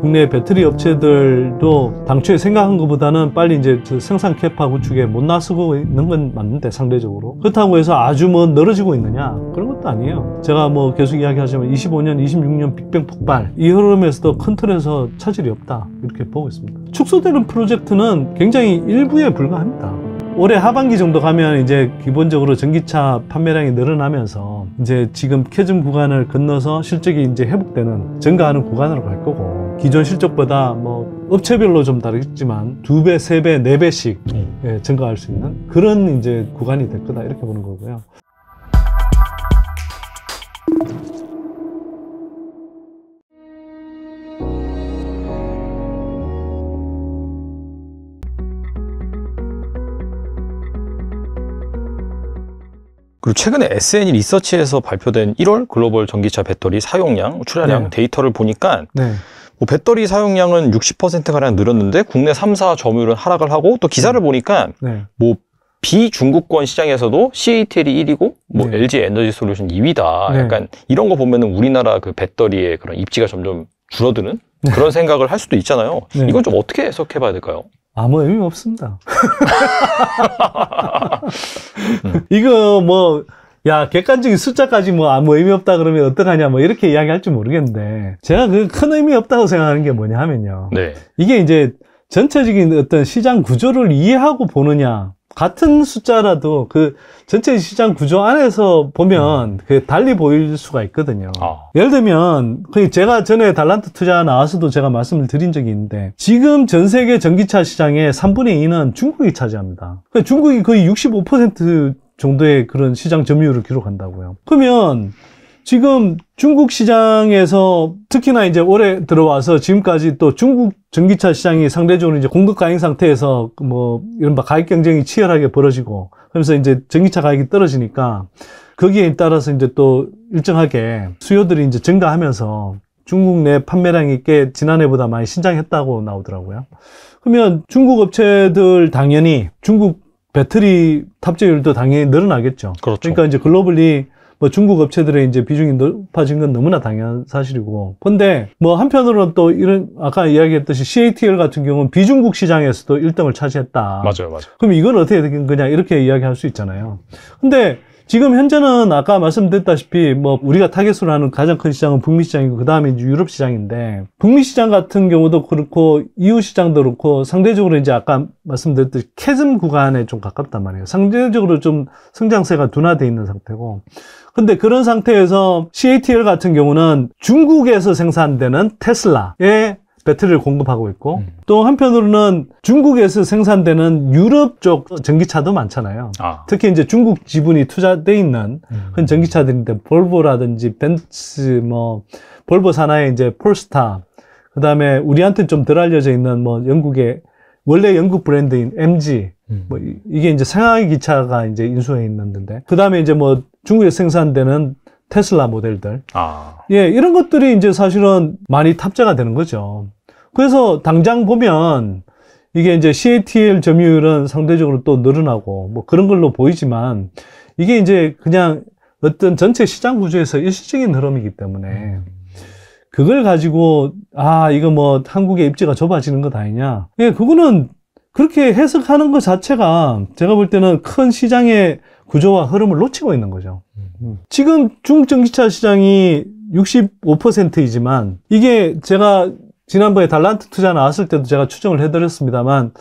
국내 배터리 업체들도 당초에 생각한 것보다는 빨리 이제 그 생산 캐파 구축에 못 나서고 있는 건 맞는데 상대적으로 그렇다고 해서 아주 뭐 늘어지고 있느냐 그런 것도 아니에요 제가 뭐 계속 이야기하지만 25년 26년 빅뱅 폭발 이 흐름에서도 큰 틀에서 차질이 없다 이렇게 보고 있습니다 축소되는 프로젝트는 굉장히 일부에 불과합니다 올해 하반기 정도 가면 이제 기본적으로 전기차 판매량이 늘어나면서 이제 지금 캐즘 구간을 건너서 실적이 이제 회복되는 증가하는 구간으로 갈 거고 기존 실적보다 뭐 업체별로 좀 다르겠지만 두 배, 세 배, 네 배씩 음. 예, 증가할 수 있는 그런 이제 구간이 될 거다 이렇게 보는 거고요. 그리고 최근에 SN 리서치에서 발표된 1월 글로벌 전기차 배터리 사용량, 출하량 네. 데이터를 보니까 네. 뭐 배터리 사용량은 60%가량 늘었는데 국내 3사 점유율은 하락을 하고 또 기사를 음. 보니까 네. 뭐 비중국권 시장에서도 CATL이 1위고 뭐 네. LG 에너지 솔루션 2위다. 약간 이런 거 보면은 우리나라 그 배터리의 그런 입지가 점점 줄어드는 네. 그런 생각을 할 수도 있잖아요. 네. 이건 좀 어떻게 해석해 봐야 될까요? 아무 의미 없습니다. 음. 이거 뭐, 야, 객관적인 숫자까지 뭐 아무 의미 없다 그러면 어떡하냐 뭐 이렇게 이야기할지 모르겠는데 제가 그 큰 의미 없다고 생각하는 게 뭐냐 하면요. 네. 이게 이제 전체적인 어떤 시장 구조를 이해하고 보느냐 같은 숫자라도 그 전체 시장 구조 안에서 보면 그 달리 보일 수가 있거든요. 아. 예를 들면 그 제가 전에 달란트 투자 나와서도 제가 말씀을 드린 적이 있는데 지금 전 세계 전기차 시장의 3분의 2는 중국이 차지합니다. 그러니까 중국이 거의 65% 정도의 그런 시장 점유율을 기록한다고요. 그러면 지금 중국 시장에서 특히나 이제 올해 들어와서 지금까지 또 중국 전기차 시장이 상대적으로 이제 공급 가행 상태에서 뭐 이른바 가격 경쟁이 치열하게 벌어지고 그러면서 이제 전기차 가격이 떨어지니까 거기에 따라서 이제 또 일정하게 수요들이 이제 증가하면서 중국 내 판매량이 꽤 지난해보다 많이 신장했다고 나오더라고요. 그러면 중국 업체들 당연히 중국 배터리 탑재율도 당연히 늘어나겠죠. 그렇죠. 그러니까 이제 글로벌리 뭐 중국 업체들의 이제 비중이 높아진 건 너무나 당연한 사실이고. 근데 뭐 한편으로는 또 이런 아까 이야기했듯이 CATL 같은 경우는 비중국 시장에서도 1등을 차지했다. 맞아요, 맞아요. 그럼 이건 어떻게 되긴 그냥 이렇게 이야기할 수 있잖아요. 근데 지금 현재는 아까 말씀드렸다시피 뭐 우리가 타겟으로 하는 가장 큰 시장은 북미 시장이고 그 다음에 유럽 시장인데 북미 시장 같은 경우도 그렇고 EU 시장도 그렇고 상대적으로 이제 아까 말씀드렸듯이 캐즘 구간에 좀 가깝단 말이에요. 상대적으로 좀 성장세가 둔화돼 있는 상태고 근데 그런 상태에서 CATL 같은 경우는 중국에서 생산되는 테슬라의 배터리를 공급하고 있고 음. 또 한편으로는 중국에서 생산되는 유럽 쪽 전기차도 많잖아요. 아. 특히 이제 중국 지분이 투자돼 있는 음. 흔 전기차들인데 볼보라든지 벤츠 뭐 볼보 산하의 이제 폴스타 그다음에 우리한테 좀 덜 알려져 있는 뭐 영국의 원래 영국 브랜드인 MG 음. 뭐 이게 이제 상하이 기차가 이제 인수해 있는 데데 그다음에 이제 뭐 중국에서 생산되는 테슬라 모델들. 아. 예, 이런 것들이 이제 사실은 많이 탑재가 되는 거죠. 그래서 당장 보면 이게 이제 CATL 점유율은 상대적으로 또 늘어나고 뭐 그런 걸로 보이지만 이게 이제 그냥 어떤 전체 시장 구조에서 일시적인 흐름이기 때문에 그걸 가지고 아, 이거 뭐 한국의 입지가 좁아지는 것 아니냐. 예, 그거는 그렇게 해석하는 것 자체가 제가 볼 때는 큰 시장의 구조와 흐름을 놓치고 있는 거죠. 음. 음. 지금 중국 전기차 시장이 65%이지만 이게 제가 지난번에 달란트 투자 나왔을 때도 제가 추정을 해드렸습니다만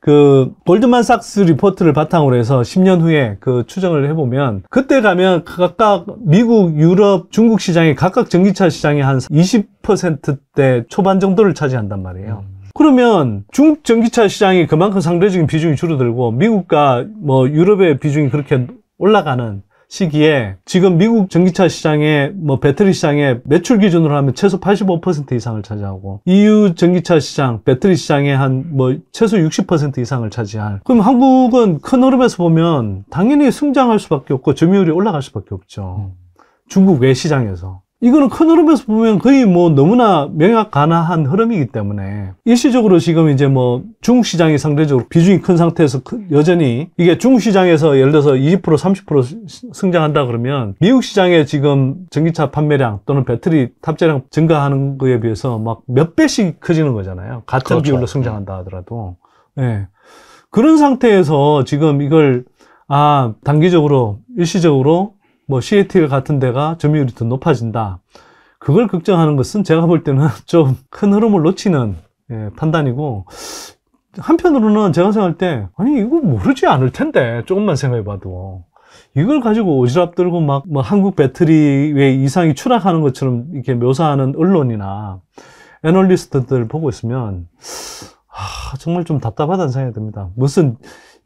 그 골드만삭스 리포트를 바탕으로 해서 10년 후에 그 추정을 해보면 그때 가면 각각 미국, 유럽, 중국 시장이 각각 전기차 시장이 한 20%대 초반 정도를 차지한단 말이에요. 음. 그러면 중국 전기차 시장이 그만큼 상대적인 비중이 줄어들고 미국과 뭐 유럽의 비중이 그렇게 올라가는 시기에 지금 미국 전기차 시장에 뭐 배터리 시장에 매출 기준으로 하면 최소 85% 이상을 차지하고 EU 전기차 시장, 배터리 시장에 한뭐 최소 60% 이상을 차지할 그럼 한국은 큰 흐름에서 보면 당연히 성장할 수밖에 없고 점유율이 올라갈 수밖에 없죠. 음. 중국 외 시장에서 이거는 큰 흐름에서 보면 거의 뭐 너무나 명확가나한 흐름이기 때문에 일시적으로 지금 이제 뭐 중국 시장이 상대적으로 비중이 큰 상태에서 여전히 이게 중국 시장에서 예를 들어서 20% 30% 성장한다 그러면 미국 시장에 지금 전기차 판매량 또는 배터리 탑재량 증가하는 거에 비해서 막 몇 배씩 커지는 거잖아요. 같은 그렇죠. 비율로 성장한다 네. 하더라도 예. 네. 그런 상태에서 지금 이걸 아 단기적으로 일시적으로 뭐 CAT 같은 데가 점유율이 더 높아진다. 그걸 걱정하는 것은 제가 볼 때는 좀 큰 흐름을 놓치는 예, 판단이고 한편으로는 제가 생각할 때 아니 이거 모르지 않을 텐데 조금만 생각해봐도 이걸 가지고 오지랖 들고 막 뭐 한국 배터리 왜 이상이 추락하는 것처럼 이렇게 묘사하는 언론이나 애널리스트들 보고 있으면 아, 정말 좀 답답하다는 생각이 듭니다. 무슨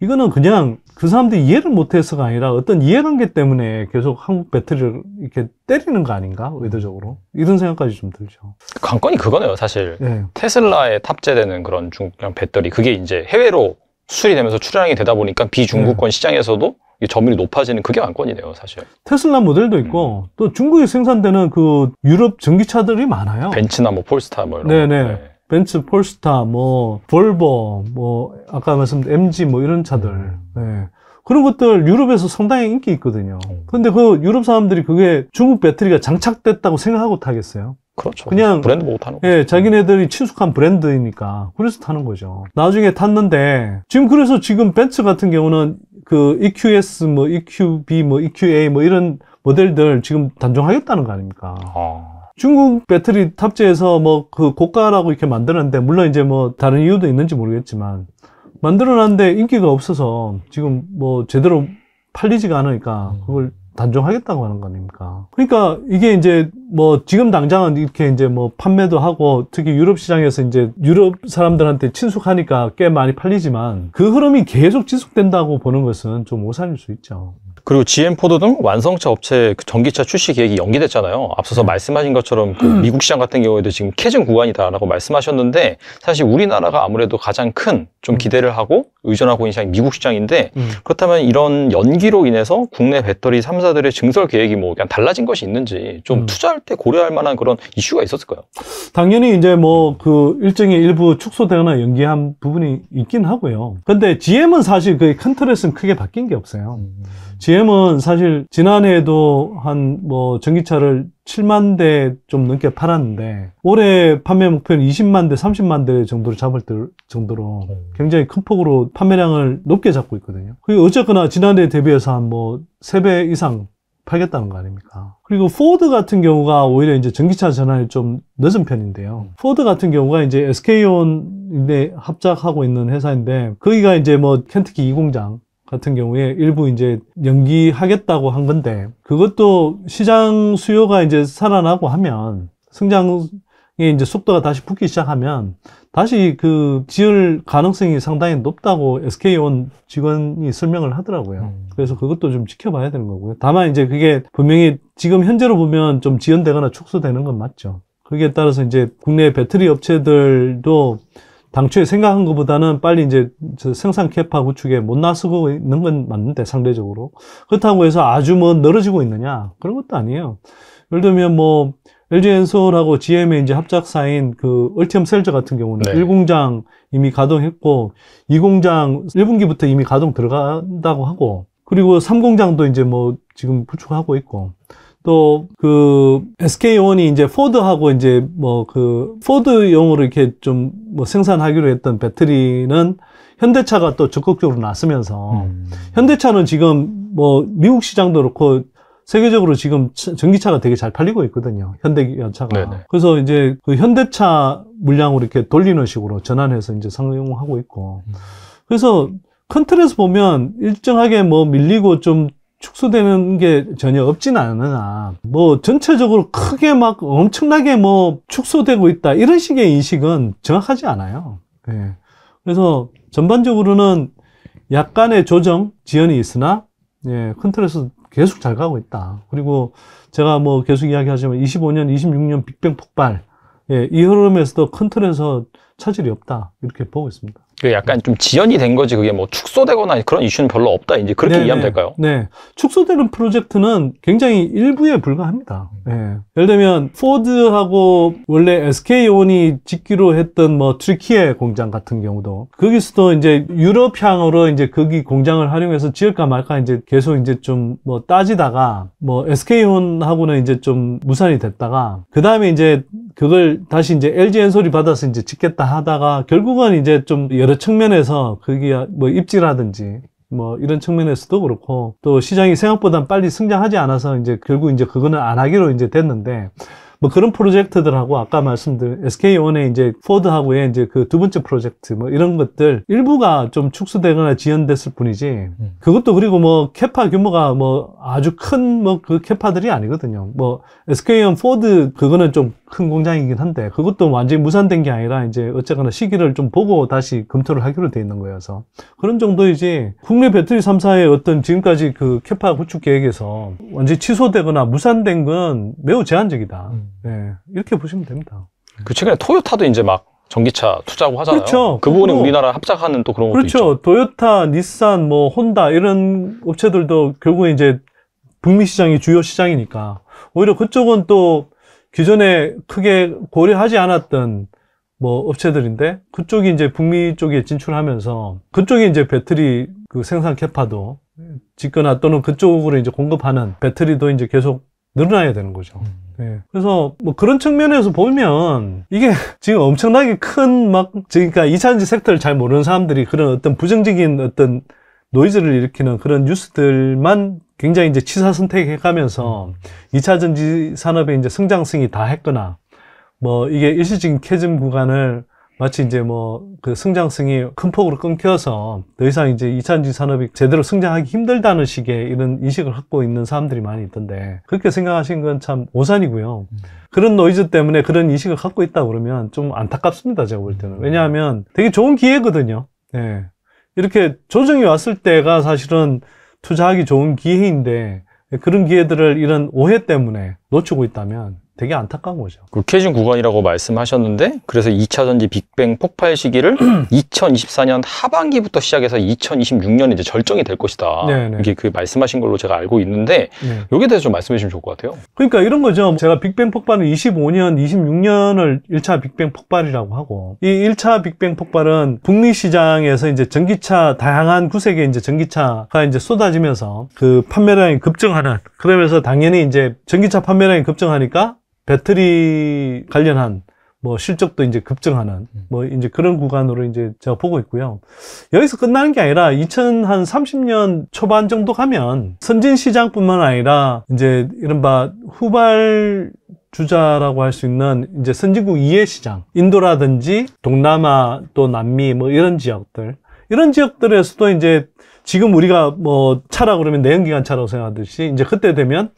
이거는 그냥 그 사람들이 이해를 못해서가 아니라 어떤 이해관계 때문에 계속 한국 배터리를 이렇게 때리는 거 아닌가 의도적으로 음. 이런 생각까지 좀 들죠. 관건이 그거네요, 사실. 네. 테슬라에 탑재되는 그런 중량 배터리 그게 이제 해외로 수출이 되면서 출하량이 되다 보니까 비중국권 네. 시장에서도 점유율이 높아지는 그게 관건이네요, 사실. 테슬라 모델도 음. 있고 음. 또 중국에 생산되는 그 유럽 전기차들이 많아요. 벤츠나 뭐 폴스타 뭐 이런. 네네. 네. 네. 네. 벤츠 폴스타, 뭐, 볼보, 뭐, 아까 말씀드린 MG 뭐 이런 차들. 예. 그런 것들 유럽에서 상당히 인기 있거든요. 음. 근데 그 유럽 사람들이 그게 중국 배터리가 장착됐다고 생각하고 타겠어요? 그렇죠. 그냥 브랜드 보고 타는 예, 거죠. 예, 자기네들이 친숙한 브랜드이니까 그래서 타는 거죠. 나중에 탔는데 지금 그래서 지금 벤츠 같은 경우는 그 EQS 뭐 EQB 뭐 EQA 뭐 이런 모델들 지금 단종하겠다는 거 아닙니까? 아. 중국 배터리 탑재해서 뭐 그 고가라고 이렇게 만드는데 물론 이제 뭐 다른 이유도 있는지 모르겠지만 만들어놨는데 인기가 없어서 지금 뭐 제대로 팔리지가 않으니까 그걸 단종하겠다고 하는 거니까 아닙 그러니까 이게 이제 뭐 지금 당장은 이렇게 이제 뭐 판매도 하고 특히 유럽 시장에서 이제 유럽 사람들한테 친숙하니까 꽤 많이 팔리지만 그 흐름이 계속 지속된다고 보는 것은 좀 오산일 수 있죠. 그리고 g m 포도등 완성차 업체 그 전기차 출시 계획이 연기됐잖아요. 앞서서 네. 말씀하신 것처럼 그 음. 미국 시장 같은 경우에도 지금 캐즘 구간이다라고 말씀하셨는데 사실 우리나라가 아무래도 가장 큰좀 음. 기대를 하고 의존하고 있는 시장이 미국 시장인데 음. 그렇다면 이런 연기로 인해서 국내 배터리 3사들의 증설 계획이 뭐 그냥 달라진 것이 있는지 좀 음. 투자할 때 고려할 만한 그런 이슈가 있었을까요? 당연히 이제 뭐 그 일정이 일부 축소되거나 연기한 부분이 있긴 하고요. 근데 GM은 사실 그큰 틀에서는 크게 바뀐 게 없어요. 음. GM은 사실 지난해에도 한 뭐 전기차를 7만 대 좀 넘게 팔았는데 올해 판매 목표는 20만 대, 30만 대 정도를 잡을 정도로 굉장히 큰 폭으로 판매량을 높게 잡고 있거든요. 그리고 어쨌거나 지난해 대비해서 한 뭐 3배 이상 팔겠다는 거 아닙니까? 그리고 포드 같은 경우가 오히려 이제 전기차 전환이 좀 늦은 편인데요. 포드 같은 경우가 이제 SK온에 합작하고 있는 회사인데 거기가 이제 뭐 켄트키 2공장 같은 경우에 일부 이제 연기하겠다고 한 건데 그것도 시장 수요가 이제 살아나고 하면 성장의 이제 속도가 다시 붙기 시작하면 다시 그 지을 가능성이 상당히 높다고 SK온 직원이 설명을 하더라고요. 음. 그래서 그것도 좀 지켜봐야 되는 거고요. 다만 이제 그게 분명히 지금 현재로 보면 좀 지연되거나 축소되는 건 맞죠. 거기에 따라서 이제 국내 배터리 업체들도 당초에 생각한 것보다는 빨리 이제 저 생산 캐파 구축에 못 나서고 있는 건 맞는데 상대적으로 그렇다고 해서 아주 뭐 늘어지고 있느냐 그런 것도 아니에요. 예를 들면 뭐 LG 엔솔하고 GM의 이제 합작사인 그 얼티엄 셀저 같은 경우는 네. 1공장 이미 가동했고 2공장 1분기부터 이미 가동 들어간다고 하고 그리고 3공장도 이제 뭐 지금 구축하고 있고 또그 SK온이 이제 포드하고 이제 뭐 그 포드용으로 이렇게 좀 뭐 생산하기로 했던 배터리는 현대차가 또 적극적으로 나서면서 음. 현대차는 지금 뭐 미국 시장도 그렇고 세계적으로 지금 전기차가 되게 잘 팔리고 있거든요. 현대기아차가. 네네. 그래서 이제 그 현대차 물량으로 이렇게 돌리는 식으로 전환해서 이제 상용하고 있고. 음. 그래서 큰 틀에서 보면 일정하게 뭐 밀리고 좀 축소되는 게 전혀 없진 않으나 뭐 전체적으로 크게 막 엄청나게 뭐 축소되고 있다 이런 식의 인식은 정확하지 않아요 예. 그래서 전반적으로는 약간의 조정 지연이 있으나 예, 트롤에서 계속 잘 가고 있다 그리고 제가 뭐 계속 이야기하지만 25년 26년 빅뱅 폭발 예, 이 흐름에서도 컨트롤에서 차질이 없다 이렇게 보고 있습니다 그 약간 음. 좀 지연이 된 거지 그게 뭐 축소되거나 그런 이슈는 별로 없다 이제 그렇게 네네. 이해하면 네. 될까요? 네, 축소되는 프로젝트는 굉장히 일부에 불과합니다. 네. 예를 들면 포드하고 원래 SK온이 짓기로 했던 뭐 트리키의 공장 같은 경우도 거기서도 이제 유럽 향으로 이제 거기 공장을 활용해서 지을까 말까 이제 계속 이제 좀 뭐 따지다가 뭐 SK온하고는 이제 좀 무산이 됐다가 그 다음에 이제 그걸 다시 이제 LG 엔솔이 받아서 이제 짓겠다 하다가 결국은 이제 좀 여러 측면에서 그게 뭐 입지라든지 뭐 이런 측면에서도 그렇고 또 시장이 생각보다 빨리 성장하지 않아서 이제 결국 이제 그거는 안 하기로 이제 됐는데 뭐 그런 프로젝트들하고 아까 말씀드린 SK온의 이제 포드하고의 이제 그 두 번째 프로젝트 뭐 이런 것들 일부가 좀 축소되거나 지연됐을 뿐이지 음. 그것도 그리고 뭐 캐파 규모가 뭐 아주 큰 뭐 그 캐파들이 아니거든요. 뭐 SKM 포드 그거는 좀 큰 공장이긴 한데 그것도 완전히 무산된 게 아니라 이제 어쨌거나 시기를 좀 보고 다시 검토를 하기로 돼 있는 거여서 그런 정도이지 국내 배터리 3사의 어떤 지금까지 그 캐파 구축 계획에서 완전히 취소되거나 무산된 건 매우 제한적이다. 음. 네, 이렇게 보시면 됩니다. 그 최근에 토요타도 이제 막 전기차 투자하고 하잖아요. 그렇죠. 그 부분이 우리나라 합작하는 또 그런 것도 그렇죠. 있죠. 도요타, 닛산, 뭐 혼다 이런 업체들도 결국에 이제 북미 시장이 주요 시장이니까 오히려 그쪽은 또 기존에 크게 고려하지 않았던 뭐 업체들인데 그쪽이 이제 북미 쪽에 진출하면서 그쪽이 이제 배터리 그 생산 캐파도 짓거나 또는 그쪽으로 이제 공급하는 배터리도 이제 계속 늘어나야 되는 거죠. 음. 네. 그래서 뭐 그런 측면에서 보면 이게 지금 엄청나게 큰 막 그러니까 이차전지 섹터를 잘 모르는 사람들이 그런 어떤 부정적인 어떤 노이즈를 일으키는 그런 뉴스들만 굉장히 이제 취사 선택해가면서 2차 전지 산업의 이제 성장성이 다 했거나 뭐 이게 일시적인 캐즘 구간을 마치 이제 뭐 그 성장성이 큰 폭으로 끊겨서 더 이상 이제 2차전지 산업이 제대로 성장하기 힘들다는 식의 이런 인식을 갖고 있는 사람들이 많이 있던데 그렇게 생각하신 건 참 오산이고요. 음. 그런 노이즈 때문에 그런 인식을 갖고 있다 그러면 좀 안타깝습니다. 제가 볼 때는 왜냐하면 되게 좋은 기회거든요. 예. 네. 이렇게 조정이 왔을 때가 사실은 투자하기 좋은 기회인데 그런 기회들을 이런 오해 때문에 놓치고 있다면 되게 안타까운 거죠. 그 캐준 구간이라고 말씀하셨는데 그래서 2차 전지 빅뱅 폭발 시기를 2024년 하반기부터 시작해서 2026년 이제 절정이 될 것이다. 네네. 네. 이게 그 말씀하신 걸로 제가 알고 있는데 네. 여기에 대해서 좀 말씀해 주시면 좋을 것 같아요. 그러니까 이런 거죠. 제가 빅뱅 폭발은 25년, 26년을 1차 빅뱅 폭발이라고 하고 이 1차 빅뱅 폭발은 북미 시장에서 이제 전기차 다양한 구색의 이제 전기차가 이제 쏟아지면서 그 판매량이 급증하는 그러면서 당연히 이제 전기차 판매량이 급증하니까 배터리 관련한 뭐 실적도 이제 급증하는 음. 뭐 이제 그런 구간으로 이제 제가 보고 있고요. 여기서 끝나는 게 아니라 2030년 초반 정도 가면 선진 시장뿐만 아니라 이제 이른바 후발 주자라고 할 수 있는 이제 선진국 이해 시장, 인도라든지 동남아 또 남미 뭐 이런 지역들 이런 지역들에서도 이제 지금 우리가 뭐 차라 그러면 내연기관 차라고 생각하듯이 이제 그때 되면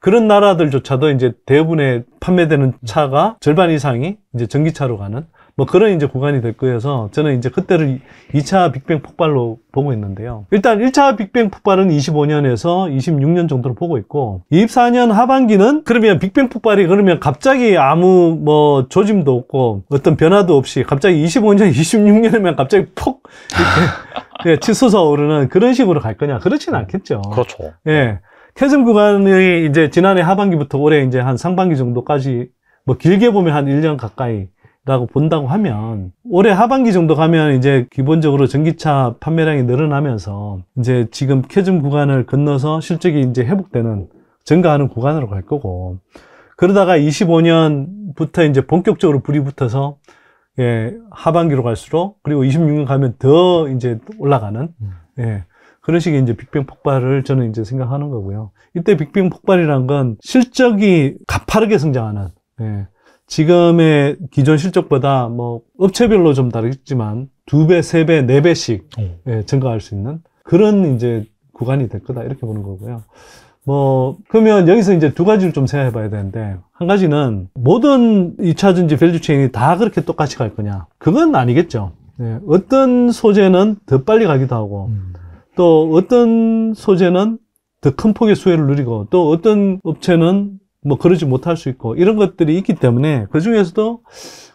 그런 나라들조차도 이제 대부분의 판매되는 차가 절반 이상이 이제 전기차로 가는 뭐 그런 이제 구간이 될 거여서 저는 이제 그때를 2차 빅뱅 폭발로 보고 있는데요. 일단 1차 빅뱅 폭발은 25년에서 26년 정도로 보고 있고 24년 하반기는 그러면 빅뱅 폭발이 그러면 갑자기 아무 뭐 조짐도 없고 어떤 변화도 없이 갑자기 25년, 26년이면 갑자기 폭 이렇게 예, 치솟아 오르는 그런 식으로 갈 거냐? 그렇진 않겠죠. 그렇죠. 예. 네. 캐즘 구간이 이제 지난해 하반기부터 올해 이제 한 상반기 정도까지 뭐 길게 보면 한 1년 가까이 라고 본다고 하면 올해 하반기 정도 가면 이제 기본적으로 전기차 판매량이 늘어나면서 이제 지금 캐즘 구간을 건너서 실적이 이제 회복되는 증가하는 구간으로 갈 거고 그러다가 25년부터 이제 본격적으로 불이 붙어서 예, 하반기로 갈수록 그리고 26년 가면 더 이제 올라가는 음. 예, 그런 식의 이제 빅뱅 폭발을 저는 이제 생각하는 거고요. 이때 빅뱅 폭발이란 건 실적이 가파르게 성장하는, 예. 지금의 기존 실적보다 뭐 업체별로 좀 다르겠지만 두 배, 세 배, 네 배씩 예, 증가할 수 있는 그런 이제 구간이 될 거다 이렇게 보는 거고요. 뭐 그러면 여기서 이제 두 가지를 좀 생각해 봐야 되는데 한 가지는 모든 2차전지 밸류 체인이 다 그렇게 똑같이 갈 거냐 그건 아니겠죠 네, 어떤 소재는 더 빨리 가기도 하고 음. 또 어떤 소재는 더 큰 폭의 수혜를 누리고 또 어떤 업체는 뭐 그러지 못할 수 있고 이런 것들이 있기 때문에 그 중에서도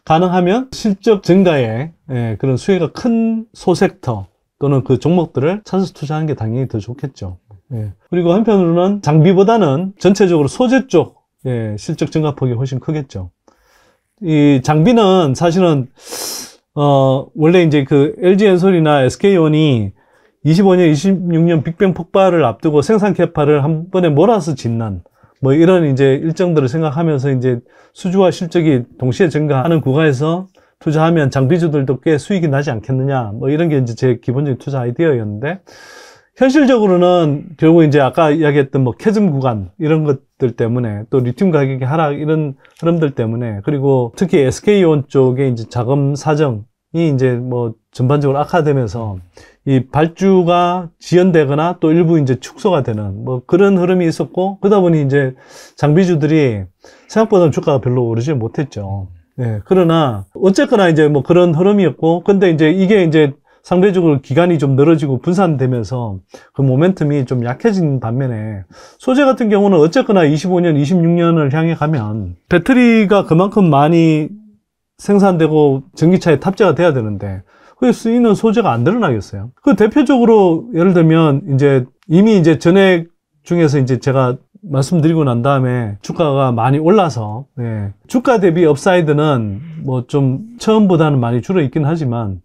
가능하면 실적 증가에 예, 그런 수혜가 큰 소섹터 또는 그 종목들을 찬스 투자하는 게 당연히 더 좋겠죠. 예. 그리고 한편으로는 장비보다는 전체적으로 소재 쪽 예, 실적 증가폭이 훨씬 크겠죠. 이 장비는 사실은 어 원래 이제 그 LG 엔솔이나 SK 온이 25년, 26년 빅뱅 폭발을 앞두고 생산 캐파를 한 번에 몰아서 진난 뭐 이런 이제 일정들을 생각하면서 이제 수주와 실적이 동시에 증가하는 구간에서 투자하면 장비주들도 꽤 수익이 나지 않겠느냐 뭐 이런 게 이제 제 기본적인 투자 아이디어였는데 현실적으로는 결국 이제 아까 이야기했던 뭐 캐즘 구간 이런 것들 때문에 또 리튬 가격의 하락 이런 흐름들 때문에 그리고 특히 SK온 쪽의 이제 자금 사정이 이제 뭐 전반적으로 악화되면서 이 발주가 지연되거나 또 일부 이제 축소가 되는 뭐 그런 흐름이 있었고 그러다 보니 이제 장비주들이 생각보다는 주가가 별로 오르지 못했죠. 예, 그러나 어쨌거나 이제 뭐 그런 흐름이었고 근데 이제 이게 이제 상대적으로 기간이 좀 늘어지고 분산되면서 그 모멘텀이 좀 약해진 반면에 소재 같은 경우는 어쨌거나 25년, 26년을 향해 가면 배터리가 그만큼 많이 생산되고 전기차에 탑재가 돼야 되는데 그게 쓰이는 소재가 안 드러나겠어요. 그 대표적으로 예를 들면 이제 이미 이제 전액 중에서 이제 제가 말씀드리고 난 다음에 주가가 많이 올라서 예. 주가 대비 업사이드는 뭐 좀 처음보다는 많이 줄어 있긴 하지만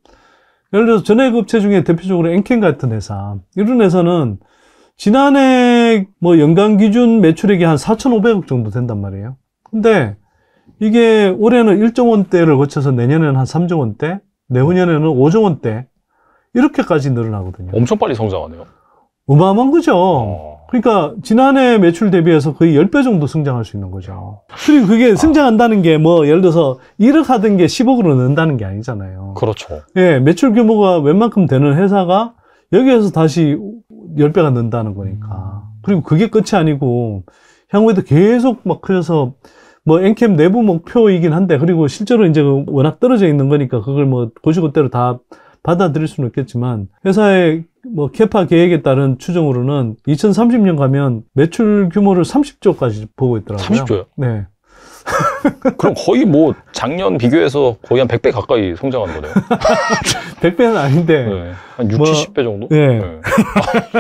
예를 들어서 전액 업체 중에 대표적으로 엔켄 같은 회사 이런 회사는 지난해 뭐 연간 기준 매출액이 한 4,500억 정도 된단 말이에요. 근데 이게 올해는 1조 원대를 거쳐서 내년에는 한 3조 원대, 내후년에는 5조 원대 이렇게까지 늘어나거든요. 엄청 빨리 성장하네요. 어마어마한 거죠. 어. 그러니까 지난해 매출 대비해서 거의 10배 정도 성장할 수 있는 거죠. 그리고 그게 성장한다는 게 뭐 예를 들어서 1억 하던 게 10억으로 는다는 게 아니잖아요. 그렇죠. 예, 매출 규모가 웬만큼 되는 회사가 여기에서 다시 10배가 는다는 거니까. 음. 그리고 그게 끝이 아니고 향후에도 계속 막 커져서 뭐 엔캠 내부 목표이긴 한데 그리고 실제로 이제 그 워낙 떨어져 있는 거니까 그걸 뭐 고시고대로 다 받아들일 수는 없겠지만 회사의 뭐 캐파 계획에 따른 추정으로는 2030년 가면 매출 규모를 30조까지 보고 있더라고요. 30조요? 네. 그럼 거의 뭐 작년 비교해서 거의 한 100배 가까이 성장한 거네요. 100배는 아닌데 네. 한 6, 뭐, 70배 정도? 네. 네.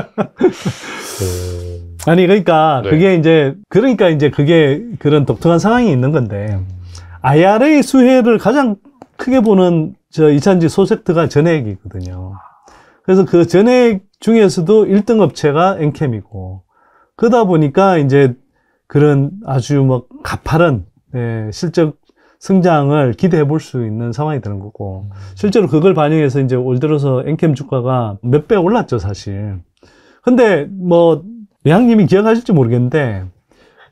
어. 아니 그러니까 네. 그게 이제 그러니까 이제 그게 그런 독특한 상황이 있는 건데 IRA 수혜를 가장 크게 보는 저이찬지 소섹트가 전액이거든요. 그래서 그 전액 중에서도 1등 업체가 엔캠이고 그러다 보니까 이제 그런 아주 뭐 가파른 예, 실적 성장을 기대해 볼 수 있는 상황이 되는 거고 실제로 그걸 반영해서 이제 올 들어서 엔캠 주가가 몇 배 올랐죠 사실. 근데 뭐 양님이 기억하실지 모르겠는데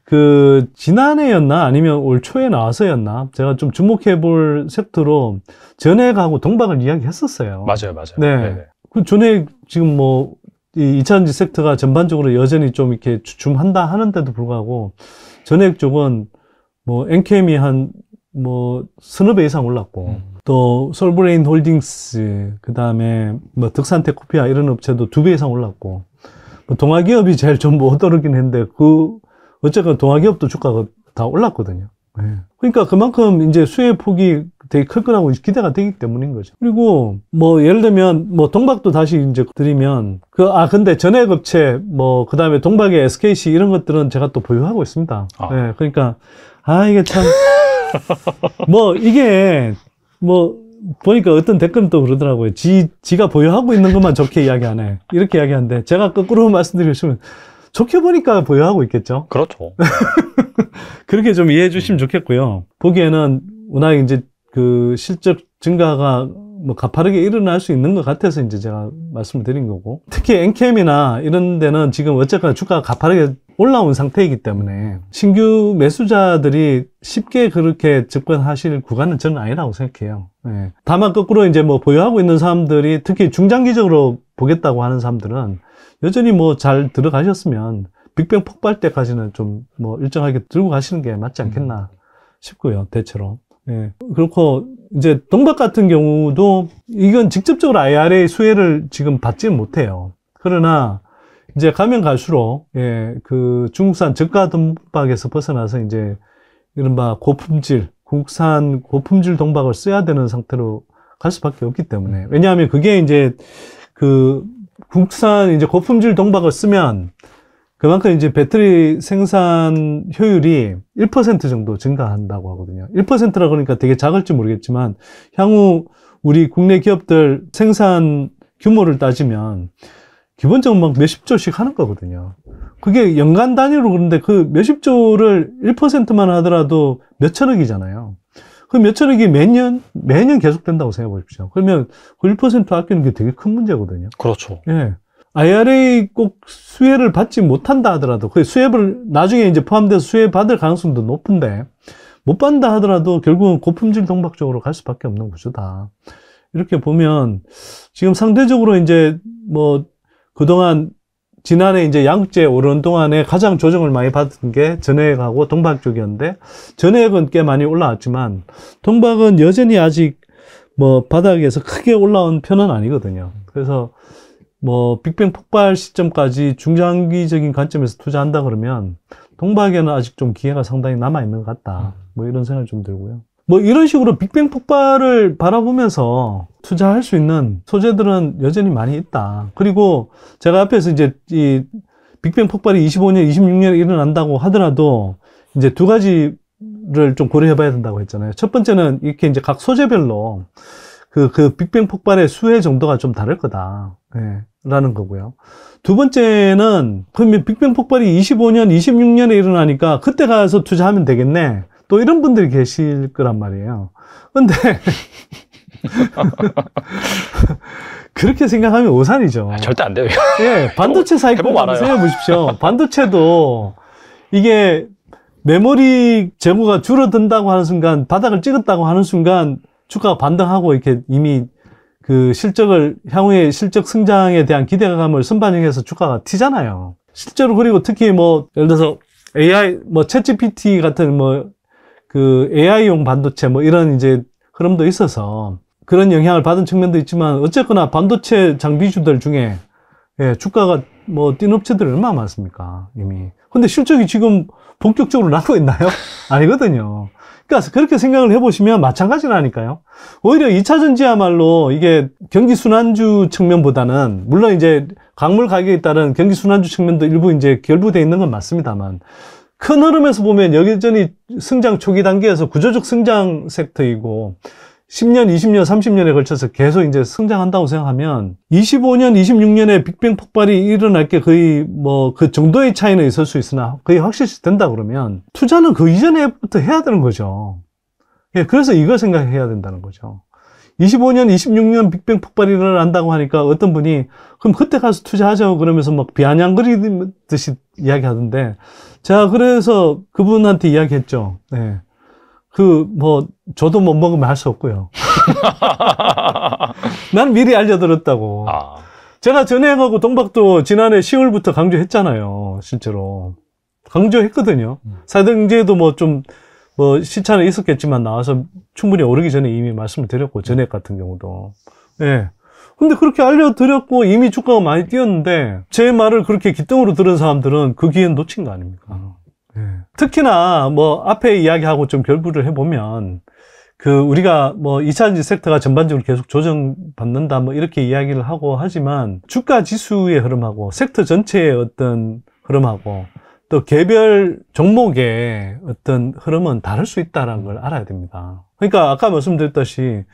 그 지난해였나 아니면 올 초에 나와서였나 제가 좀 주목해 볼 섹터로 전액하고 동박을 이야기했었어요. 맞아요, 맞아요. 네. 그 전에 지금 뭐이 2차전지 섹터가 전반적으로 여전히 좀 이렇게 주춤한다 하는데도 불구하고 전액 쪽은 뭐 엔케미 한뭐 서너 배 이상 올랐고 음. 또 솔브레인 홀딩스 그다음에 뭐 득산테 코피아 이런 업체도 두 배 이상 올랐고 뭐 동아기업이 제일 전부 떨르긴 했는데 그 어쨌건 동아기업도 주가가 다 올랐거든요. 네. 그러니까 그만큼 이제 수혜 폭이 되게 클 거라고 기대가 되기 때문인 거죠. 그리고 뭐 예를 들면 뭐 동박도 다시 이제 드리면 그 아 근데 전액 업체 뭐 그다음에 동박의 SKC 이런 것들은 제가 또 보유하고 있습니다. 아. 네. 그러니까 아 이게 참 뭐 이게 뭐 보니까 어떤 댓글은 또 그러더라고요. 지, 지가 보유하고 있는 것만 좋게 이야기하네. 이렇게 이야기하는데, 제가 거꾸로 말씀드리면, 좋게 보니까 보유하고 있겠죠? 그렇죠. 그렇게 좀 이해해 주시면 좋겠고요. 보기에는 워낙 이제 그 실적 증가가 뭐 가파르게 일어날 수 있는 것 같아서 이제 제가 말씀을 드린 거고 특히 n k m 이나 이런 데는 지금 어쨌거나 주가가 가파르게 올라온 상태이기 때문에 신규 매수자들이 쉽게 그렇게 접근하실 구간은 저는 아니라고 생각해요. 예. 다만 거꾸로 이제 뭐 보유하고 있는 사람들이 특히 중장기적으로 보겠다고 하는 사람들은 여전히 뭐 잘 들어가셨으면 빅뱅 폭발 때까지는 좀 뭐 일정하게 들고 가시는 게 맞지 않겠나 음. 싶고요. 대체로. 예. 그렇고 이제 동박 같은 경우도 이건 직접적으로 IRA 수혜를 지금 받지 못해요. 그러나 이제 가면 갈수록 예, 그 중국산 저가 동박에서 벗어나서 이제 이른바 고품질 국산 고품질 동박을 써야 되는 상태로 갈 수밖에 없기 때문에 왜냐하면 그게 이제 그 국산 이제 고품질 동박을 쓰면 그만큼 이제 배터리 생산 효율이 1% 정도 증가한다고 하거든요. 1%라 그러니까 되게 작을지 모르겠지만 향후 우리 국내 기업들 생산 규모를 따지면 기본적으로 막 몇십 조씩 하는 거거든요. 그게 연간 단위로 그런데 그 몇십 조를 1%만 하더라도 몇천억이잖아요. 그 몇천억이 매년, 매년 계속된다고 생각해 보십시오. 그러면 그 1% 아끼는 게 되게 큰 문제거든요. 그렇죠. 예. IRA 꼭 수혜를 받지 못한다 하더라도 그 수혜를 나중에 이제 포함돼서 수혜 받을 가능성도 높은데 못 받는다 하더라도 결국은 고품질 동박 쪽으로 갈 수밖에 없는 구조다. 이렇게 보면 지금 상대적으로 이제 뭐 그동안 지난해 이제 양극재 오른 동안에 가장 조정을 많이 받은 게 전해액하고 동박 쪽이었는데 전해액은 꽤 많이 올라왔지만 동박은 여전히 아직 뭐 바닥에서 크게 올라온 편은 아니거든요. 그래서 뭐 빅뱅 폭발 시점까지 중장기적인 관점에서 투자한다 그러면 동박에는 아직 좀 기회가 상당히 남아 있는 것 같다. 음. 뭐 이런 생각이 좀 들고요. 뭐 이런 식으로 빅뱅 폭발을 바라보면서 투자할 수 있는 소재들은 여전히 많이 있다. 그리고 제가 앞에서 이제 이 빅뱅 폭발이 25년, 26년에 일어난다고 하더라도 이제 두 가지를 좀 고려해 봐야 된다고 했잖아요. 첫 번째는 이렇게 이제 각 소재별로 그, 그 빅뱅 폭발의 수혜 정도가 좀 다를 거다. 예. 라는 거고요. 두 번째는 그럼 빅뱅 폭발이 25년, 26년에 일어나니까 그때 가서 투자하면 되겠네. 또 이런 분들이 계실 거란 말이에요. 근데 그렇게 생각하면 오산이죠. 아, 절대 안 돼요. 예, 반도체 사이클 생각해 보십시오. 반도체도 이게 메모리 재고가 줄어든다고 하는 순간 바닥을 찍었다고 하는 순간 주가가 반등하고 이렇게 이미 그 실적을 향후에 실적 성장에 대한 기대감을 선반영해서 주가가 튀잖아요. 실제로 그리고 특히 뭐 예를 들어서 AI 뭐 챗GPT 같은 뭐 그 AI용 반도체 뭐 이런 이제 흐름도 있어서 그런 영향을 받은 측면도 있지만 어쨌거나 반도체 장비주들 중에 예, 주가가 뭐 뛴 업체들 얼마나 많습니까 이미 근데 실적이 지금 본격적으로 나고 있나요? 아니거든요 그러니까 그렇게 생각을 해보시면 마찬가지라니까요. 오히려 2차 전지야말로 이게 경기 순환주 측면보다는 물론 이제 강물 가격에 따른 경기 순환주 측면도 일부 이제 결부되어 있는 건 맞습니다만 큰 흐름에서 보면 여전히 기 승장 초기 단계에서 구조적 승장 섹터이고 10년, 20년, 30년에 걸쳐서 계속 이제 성장한다고 생각하면 25년, 26년에 빅뱅 폭발이 일어날 게 거의 뭐 그 정도의 차이는 있을 수 있으나 거의 확실시 된다 그러면 투자는 그 이전에부터 해야 되는 거죠. 예, 그래서 이걸 생각해야 된다는 거죠. 25년, 26년 빅뱅 폭발이 일어난다고 하니까 어떤 분이 그럼 그때 가서 투자하자고 그러면서 막 비아냥거리듯이 이야기하던데 자, 그래서 그분한테 이야기했죠. 네. 그, 뭐, 저도 못 먹으면 할 수 없고요. 난 미리 알려드렸다고. 아. 제가 전해하고 동박도 지난해 10월부터 강조했잖아요. 실제로. 강조했거든요. 음. 사등제도 뭐 좀, 뭐, 시차는 있었겠지만 나와서 충분히 오르기 전에 이미 말씀을 드렸고, 전액 같은 경우도. 예. 네. 근데 그렇게 알려드렸고, 이미 주가가 많이 뛰었는데, 제 말을 그렇게 기똥으로 들은 사람들은 그 기회는 놓친 거 아닙니까? 음. 예. 특히나 뭐 앞에 이야기하고 좀 결부를 해보면 그 우리가 뭐 2차전지 섹터가 전반적으로 계속 조정받는다 뭐 이렇게 이야기를 하고 하지만 주가 지수의 흐름하고 섹터 전체의 어떤 흐름하고 또 개별 종목의 어떤 흐름은 다를 수 있다는 걸 알아야 됩니다. 그러니까 아까 말씀드렸듯이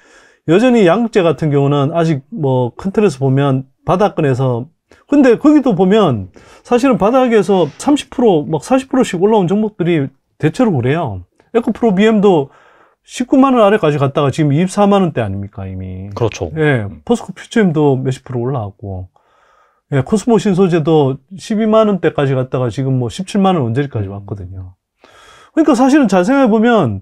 여전히 양극재 같은 경우는 아직 뭐 큰 틀에서 보면 바닥권에서 근데 거기도 보면 사실은 바닥에서 30%막 40%씩 올라온 종목들이 대체로 그래요. 에코프로 BM도 19만 원 아래까지 갔다가 지금 24만 원대 아닙니까 이미. 그렇죠. 예, 포스코 퓨처엠도 몇십 프로 올라왔고, 예, 코스모 신소재도 12만 원대까지 갔다가 지금 뭐 17만 원언제까지 음. 왔거든요. 그러니까 사실은 잘 생각해 보면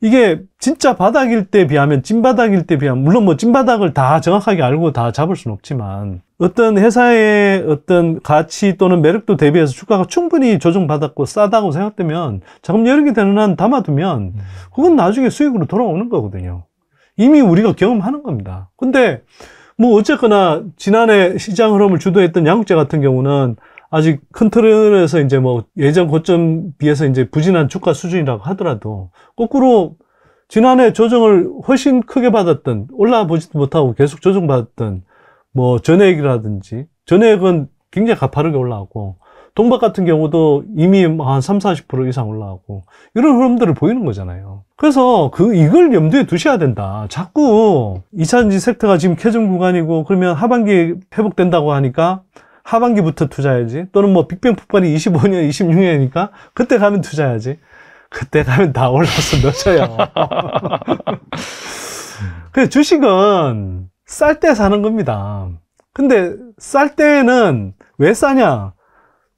이게 진짜 바닥일 때 비하면 찐바닥일 때 비하면 물론 뭐 찐바닥을 다 정확하게 알고 다 잡을 순 없지만 어떤 회사의 어떤 가치 또는 매력도 대비해서 주가가 충분히 조정받았고 싸다고 생각되면 자금 여력이 되는 한 담아두면 그건 나중에 수익으로 돌아오는 거거든요. 이미 우리가 경험하는 겁니다. 근데 뭐 어쨌거나 지난해 시장 흐름을 주도했던 양국제 같은 경우는 아직 큰 틀에서 이제 뭐 예전 고점 비해서 이제 부진한 주가 수준이라고 하더라도 거꾸로 지난해 조정을 훨씬 크게 받았던 올라보지도 못하고 계속 조정받았던 뭐 전액이라든지 전액은 굉장히 가파르게 올라가고 동박 같은 경우도 이미 한 3, 40% 이상 올라가고 이런 흐름들을 보이는 거잖아요. 그래서 그 이걸 염두에 두셔야 된다. 자꾸 이차전지 섹터가 지금 캐즘 구간이고 그러면 하반기 회복된다고 하니까 하반기부터 투자해야지. 또는 뭐 빅뱅 폭발이 25년, 26년이니까 그때 가면 투자해야지. 그때 가면 다 올라서 넣어줘요. 그래서 주식은 쌀때 사는 겁니다. 근데 쌀 때는 왜 싸냐?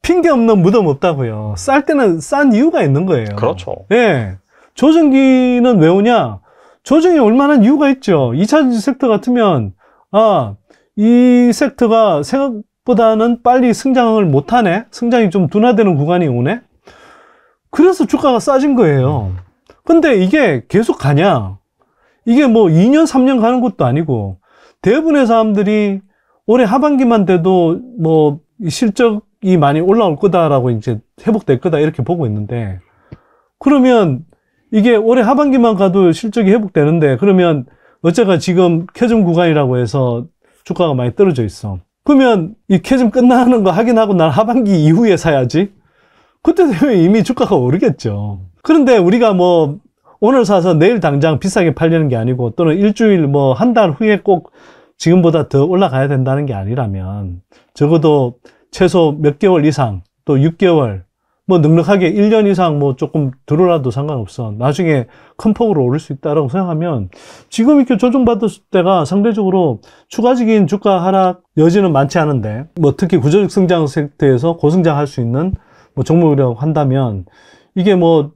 핑계 없는 무덤 없다고요. 쌀 때는 싼 이유가 있는 거예요. 그렇죠. 예. 조정기는 왜 오냐? 조정이 올 만한 이유가 있죠. 2차 전지 섹터 같으면, 아, 이 섹터가 생각보다는 빨리 성장을 못하네? 성장이 좀 둔화되는 구간이 오네? 그래서 주가가 싸진 거예요. 근데 이게 계속 가냐? 이게 뭐 2년, 3년 가는 것도 아니고, 대부분의 사람들이 올해 하반기만 돼도 뭐 실적이 많이 올라올 거다라고 이제 회복될 거다 이렇게 보고 있는데 그러면 이게 올해 하반기만 가도 실적이 회복되는데 그러면 어째가 지금 캐즘 구간이라고 해서 주가가 많이 떨어져 있어. 그러면 이 캐즘 끝나는 거 확인하고 난 하반기 이후에 사야지. 그때 되면 이미 주가가 오르겠죠. 그런데 우리가 뭐 오늘 사서 내일 당장 비싸게 팔리는 게 아니고 또는 일주일 뭐 한 달 후에 꼭 지금보다 더 올라가야 된다는 게 아니라면 적어도 최소 몇 개월 이상 또 6개월 뭐 넉넉하게 1년 이상 뭐 조금 들어라도 상관없어. 나중에 큰 폭으로 오를 수 있다라고 생각하면 지금 이렇게 조정받을 았 때가 상대적으로 추가적인 주가 하락 여지는 많지 않은데 뭐 특히 구조적 성장 세터에서 고성장할 수 있는 뭐 종목이라고 한다면 이게 뭐3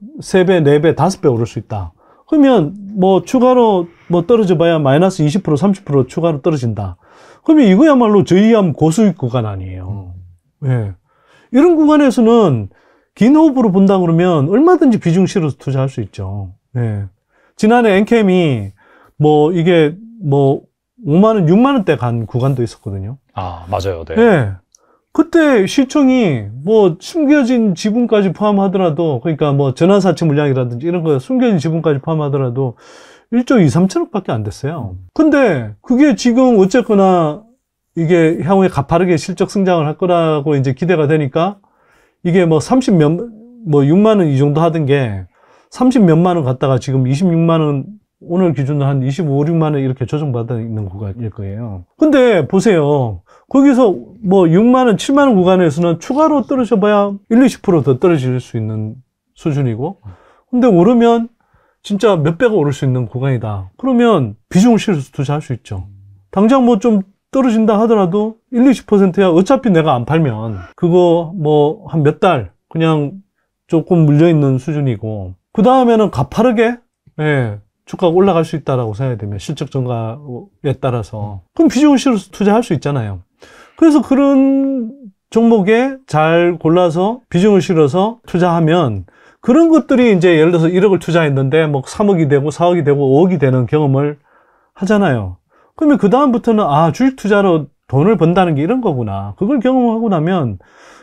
배, 4 배, 5배 오를 수 있다. 그러면 뭐 추가로 뭐 떨어져 봐야 마이너스 20% 30% 추가로 떨어진다. 그러면 이거야말로 저희암 고수익 구간 아니에요. 음. 예. 이런 구간에서는 긴 호흡으로 본다 그러면 얼마든지 비중 실어서 투자할 수 있죠. 예. 지난해 엔캠이 뭐 이게 뭐 5만 원, 6만 원대 간 구간도 있었거든요. 아, 맞아요. 네. 예. 그때 시총이 뭐 숨겨진 지분까지 포함하더라도 그러니까 뭐 전환사채 물량이라든지 이런 거 숨겨진 지분까지 포함하더라도 1조 2, 3천억 밖에 안 됐어요. 음. 근데 그게 지금 어쨌거나 이게 향후에 가파르게 실적 성장을 할 거라고 이제 기대가 되니까 이게 뭐 30몇, 뭐 6만 원 이 정도 하던 게 30 몇만 원 갔다가 지금 26만 원 오늘 기준으로 한 25, 6만 원 이렇게 조정받아 있는 구간일 거예요. 근데 보세요. 거기서 뭐 6만원, 7만원 구간에서는 추가로 떨어져봐야 1, 20%더 떨어질 수 있는 수준이고 근데 오르면 진짜 몇 배가 오를 수 있는 구간이다. 그러면 비중 을실어서 투자할 수 있죠. 당장 뭐 좀 떨어진다 하더라도 1, 20%야 어차피 내가 안 팔면 그거 뭐 한 몇 달 그냥 조금 물려있는 수준이고 그 다음에는 가파르게 예, 주가가 올라갈 수 있다라고 생각해야 되면 실적 증가에 따라서 그럼 비중 을실어서 투자할 수 있잖아요. 그래서 그런 종목에 잘 골라서 비중을 실어서 투자하면 그런 것들이 이제 예를 들어서 1억을 투자했는데 뭐 3억이 되고 4억이 되고 5억이 되는 경험을 하잖아요. 그러면 그 다음부터는 아 주식 투자로 돈을 번다는 게 이런 거구나. 그걸 경험하고 나면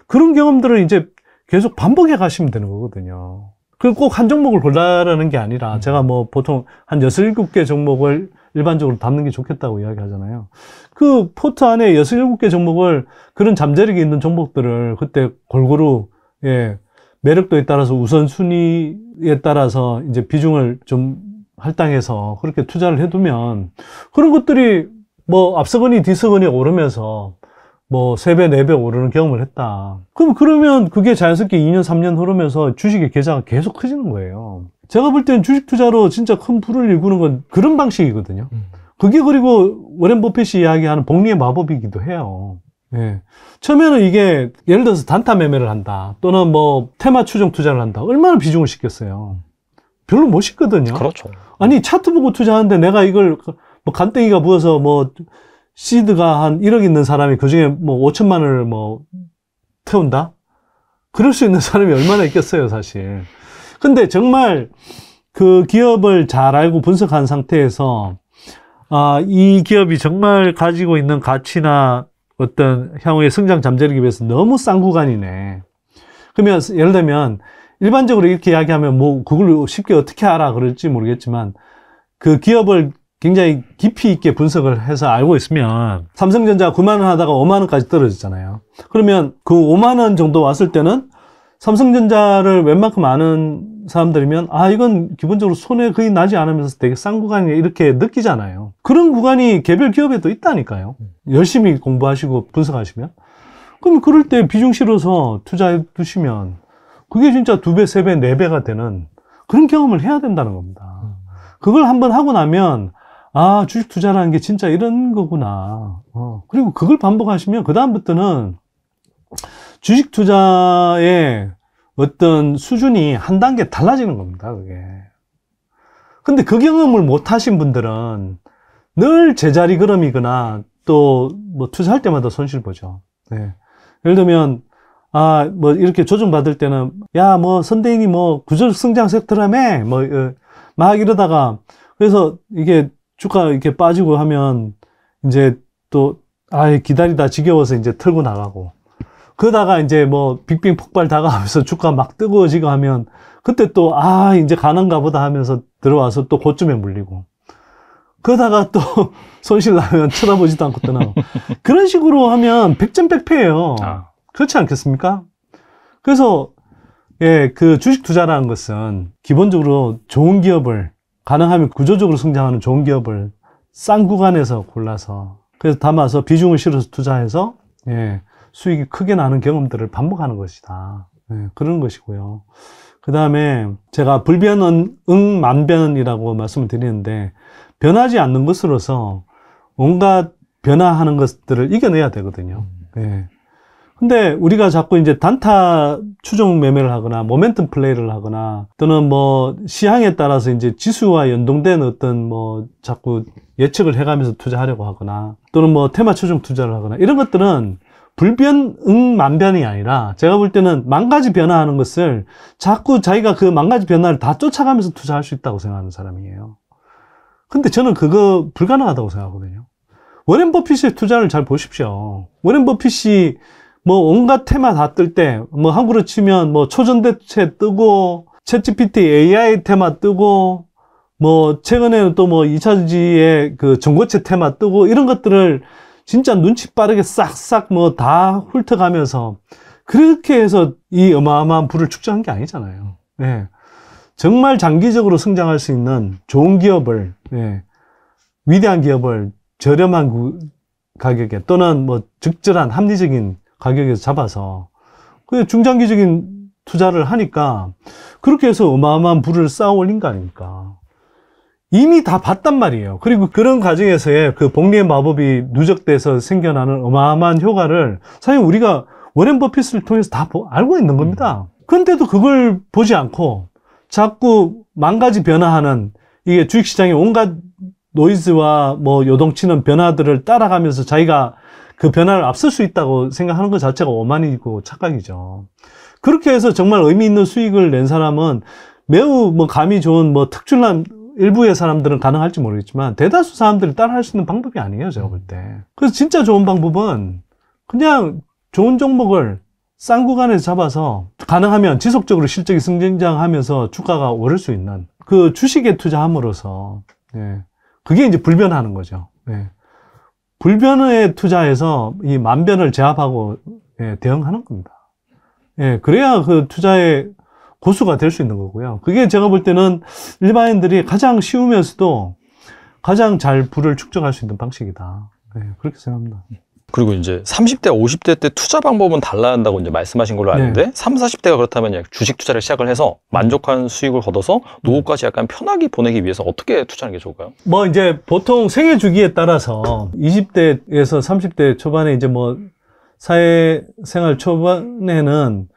그런 경험들을 이제 계속 반복해 가시면 되는 거거든요. 그꼭한 종목을 골라라는 게 아니라 음. 제가 뭐 보통 한 여섯 일곱 개 종목을 일반적으로 담는 게 좋겠다고 이야기하잖아요. 그 포트 안에 여섯 일곱 개 종목을 그런 잠재력이 있는 종목들을 그때 골고루 예 매력도에 따라서 우선순위에 따라서 이제 비중을 좀 할당해서 그렇게 투자를 해두면 그런 것들이 뭐 앞서거니 뒤서거니 오르면서 뭐 3배, 4배 오르는 경험을 했다. 그럼 그러면 그게 자연스럽게 2년, 3년 흐르면서 주식의 계좌가 계속 커지는 거예요. 제가 볼 땐 주식 투자로 진짜 큰 풀을 일구는 건 그런 방식이거든요. 음. 그게 그리고 워렌 버핏이 이야기하는 복리의 마법이기도 해요. 예. 처음에는 이게 예를 들어서 단타 매매를 한다 또는 뭐 테마 추정 투자를 한다 얼마나 비중을 시켰어요. 별로 못 시거든요. 그렇죠. 아니 차트 보고 투자하는데 내가 이걸 뭐 간땡이가 부어서 뭐 시드가 한 1억 있는 사람이 그 중에 뭐 5천만 원을 뭐 태운다? 그럴 수 있는 사람이 얼마나 있겠어요, 사실. 근데 정말 그 기업을 잘 알고 분석한 상태에서 아, 이 기업이 정말 가지고 있는 가치나 어떤 향후의 성장 잠재력에 비해서 너무 싼 구간이네. 그러면 예를 들면 일반적으로 이렇게 이야기하면 뭐 그걸 쉽게 어떻게 알아 그럴지 모르겠지만 그 기업을 굉장히 깊이 있게 분석을 해서 알고 있으면 삼성전자 9만 원 하다가 5만 원까지 떨어졌잖아요. 그러면 그 5만 원 정도 왔을 때는 삼성전자를 웬만큼 아는 사람들이면 아 이건 기본적으로 손해 거의 나지 않으면서 되게 싼 구간이 이렇게 느끼잖아요. 그런 구간이 개별 기업에도 있다니까요. 열심히 공부하시고 분석하시면 그럼 그럴 때 비중 실어서 투자해 두시면 그게 진짜 두 배, 세 배, 네 배가 되는 그런 경험을 해야 된다는 겁니다. 그걸 한번 하고 나면 아, 주식 투자라는 게 진짜 이런 거구나. 어, 그리고 그걸 반복하시면 그다음부터는 주식 투자의 어떤 수준이 한 단계 달라지는 겁니다. 그게. 근데 그 경험을 못 하신 분들은 늘 제자리 걸음이거나 또 뭐 투자할 때마다 손실 보죠. 네. 예를 들면 아 뭐 이렇게 조정 받을 때는 야 뭐 선대인이 뭐, 뭐 구절 성장 섹터라며 뭐막 어, 이러다가 그래서 이게 주가 이렇게 빠지고 하면 이제 또, 아예 기다리다 지겨워서 이제 털고 나가고. 그러다가 이제 뭐 빅뱅 폭발 다가오면서 주가 막 뜨거워지고 하면 그때 또, 아, 이제 가는가 보다 하면서 들어와서 또 고점에 물리고. 그러다가 또 손실 나면 쳐다보지도 않고 떠나고. 그런 식으로 하면 백전백패예요 아. 그렇지 않겠습니까? 그래서, 예, 그 주식 투자라는 것은 기본적으로 좋은 기업을 가능하면 구조적으로 성장하는 좋은 기업을 싼 구간에서 골라서 그래서 담아서 비중을 실어서 투자해서 예, 수익이 크게 나는 경험들을 반복하는 것이다. 예, 그런 것이고요. 그 다음에 제가 불변은 응만변이라고 말씀을 드리는데 변하지 않는 것으로서 온갖 변화하는 것들을 이겨내야 되거든요. 음. 예. 근데 우리가 자꾸 이제 단타 추종 매매를 하거나 모멘텀 플레이를 하거나 또는 뭐 시향에 따라서 이제 지수와 연동된 어떤 뭐 자꾸 예측을 해가면서 투자하려고 하거나 또는 뭐 테마 추종 투자를 하거나 이런 것들은 불변응만변이 아니라 제가 볼 때는 망가지 변화하는 것을 자꾸 자기가 그 망가지 변화를 다 쫓아가면서 투자할 수 있다고 생각하는 사람이에요. 근데 저는 그거 불가능하다고 생각하거든요. 워렌 버핏의 투자를 잘 보십시오. 워렌 버핏이 뭐 온갖 테마 다 뜰 때뭐 한국으로 치면 뭐 초전대체 뜨고 챗GPT AI 테마 뜨고 뭐 최근에는 또 뭐 2차지의 그 정보체 테마 뜨고 이런 것들을 진짜 눈치 빠르게 싹싹 뭐 다 훑어가면서 그렇게 해서 이 어마어마한 부를 축적한 게 아니잖아요. 네. 정말 장기적으로 성장할 수 있는 좋은 기업을 네. 위대한 기업을 저렴한 가격에 또는 뭐 적절한 합리적인 가격에서 잡아서 그 중장기적인 투자를 하니까 그렇게 해서 어마어마한 부를 쌓아 올린 거 아닙니까? 이미 다 봤단 말이에요. 그리고 그런 과정에서의 그 복리의 마법이 누적돼서 생겨나는 어마어마한 효과를 사실 우리가 워렌 버핏을 통해서 다 알고 있는 겁니다. 그런데도 그걸 보지 않고 자꾸 망가지 변화하는 이게 주식시장의 온갖 노이즈와 뭐 요동치는 변화들을 따라가면서 자기가 그 변화를 앞설 수 있다고 생각하는 것 자체가 오만이고 착각이죠. 그렇게 해서 정말 의미 있는 수익을 낸 사람은 매우 뭐 감이 좋은 뭐 특출난 일부의 사람들은 가능할지 모르겠지만 대다수 사람들이 따라할 수 있는 방법이 아니에요 제가 볼때 그래서 진짜 좋은 방법은 그냥 좋은 종목을 싼 구간에서 잡아서 가능하면 지속적으로 실적이 성장하면서 주가가 오를 수 있는 그 주식에 투자함으로써 예, 그게 이제 불변하는 거죠 예. 불변에 투자해서 이 만변을 제압하고 예, 대응하는 겁니다. 예, 그래야 그 투자의 고수가 될 수 있는 거고요. 그게 제가 볼 때는 일반인들이 가장 쉬우면서도 가장 잘 부를 축적할 수 있는 방식이다. 예, 그렇게 생각합니다. 그리고 이제 30대, 50대 때 투자 방법은 달라한다고 이제 말씀하신 걸로 네. 아는데 네. 30, 40대가 그렇다면 주식 투자를 시작을 해서 만족한 수익을 얻어서 노후까지 약간 편하게 보내기 위해서 어떻게 투자하는 게 좋을까요? 뭐 이제 보통 생애 주기에 따라서 20대에서 30대 초반에 이제 뭐 사회 생활 초반에는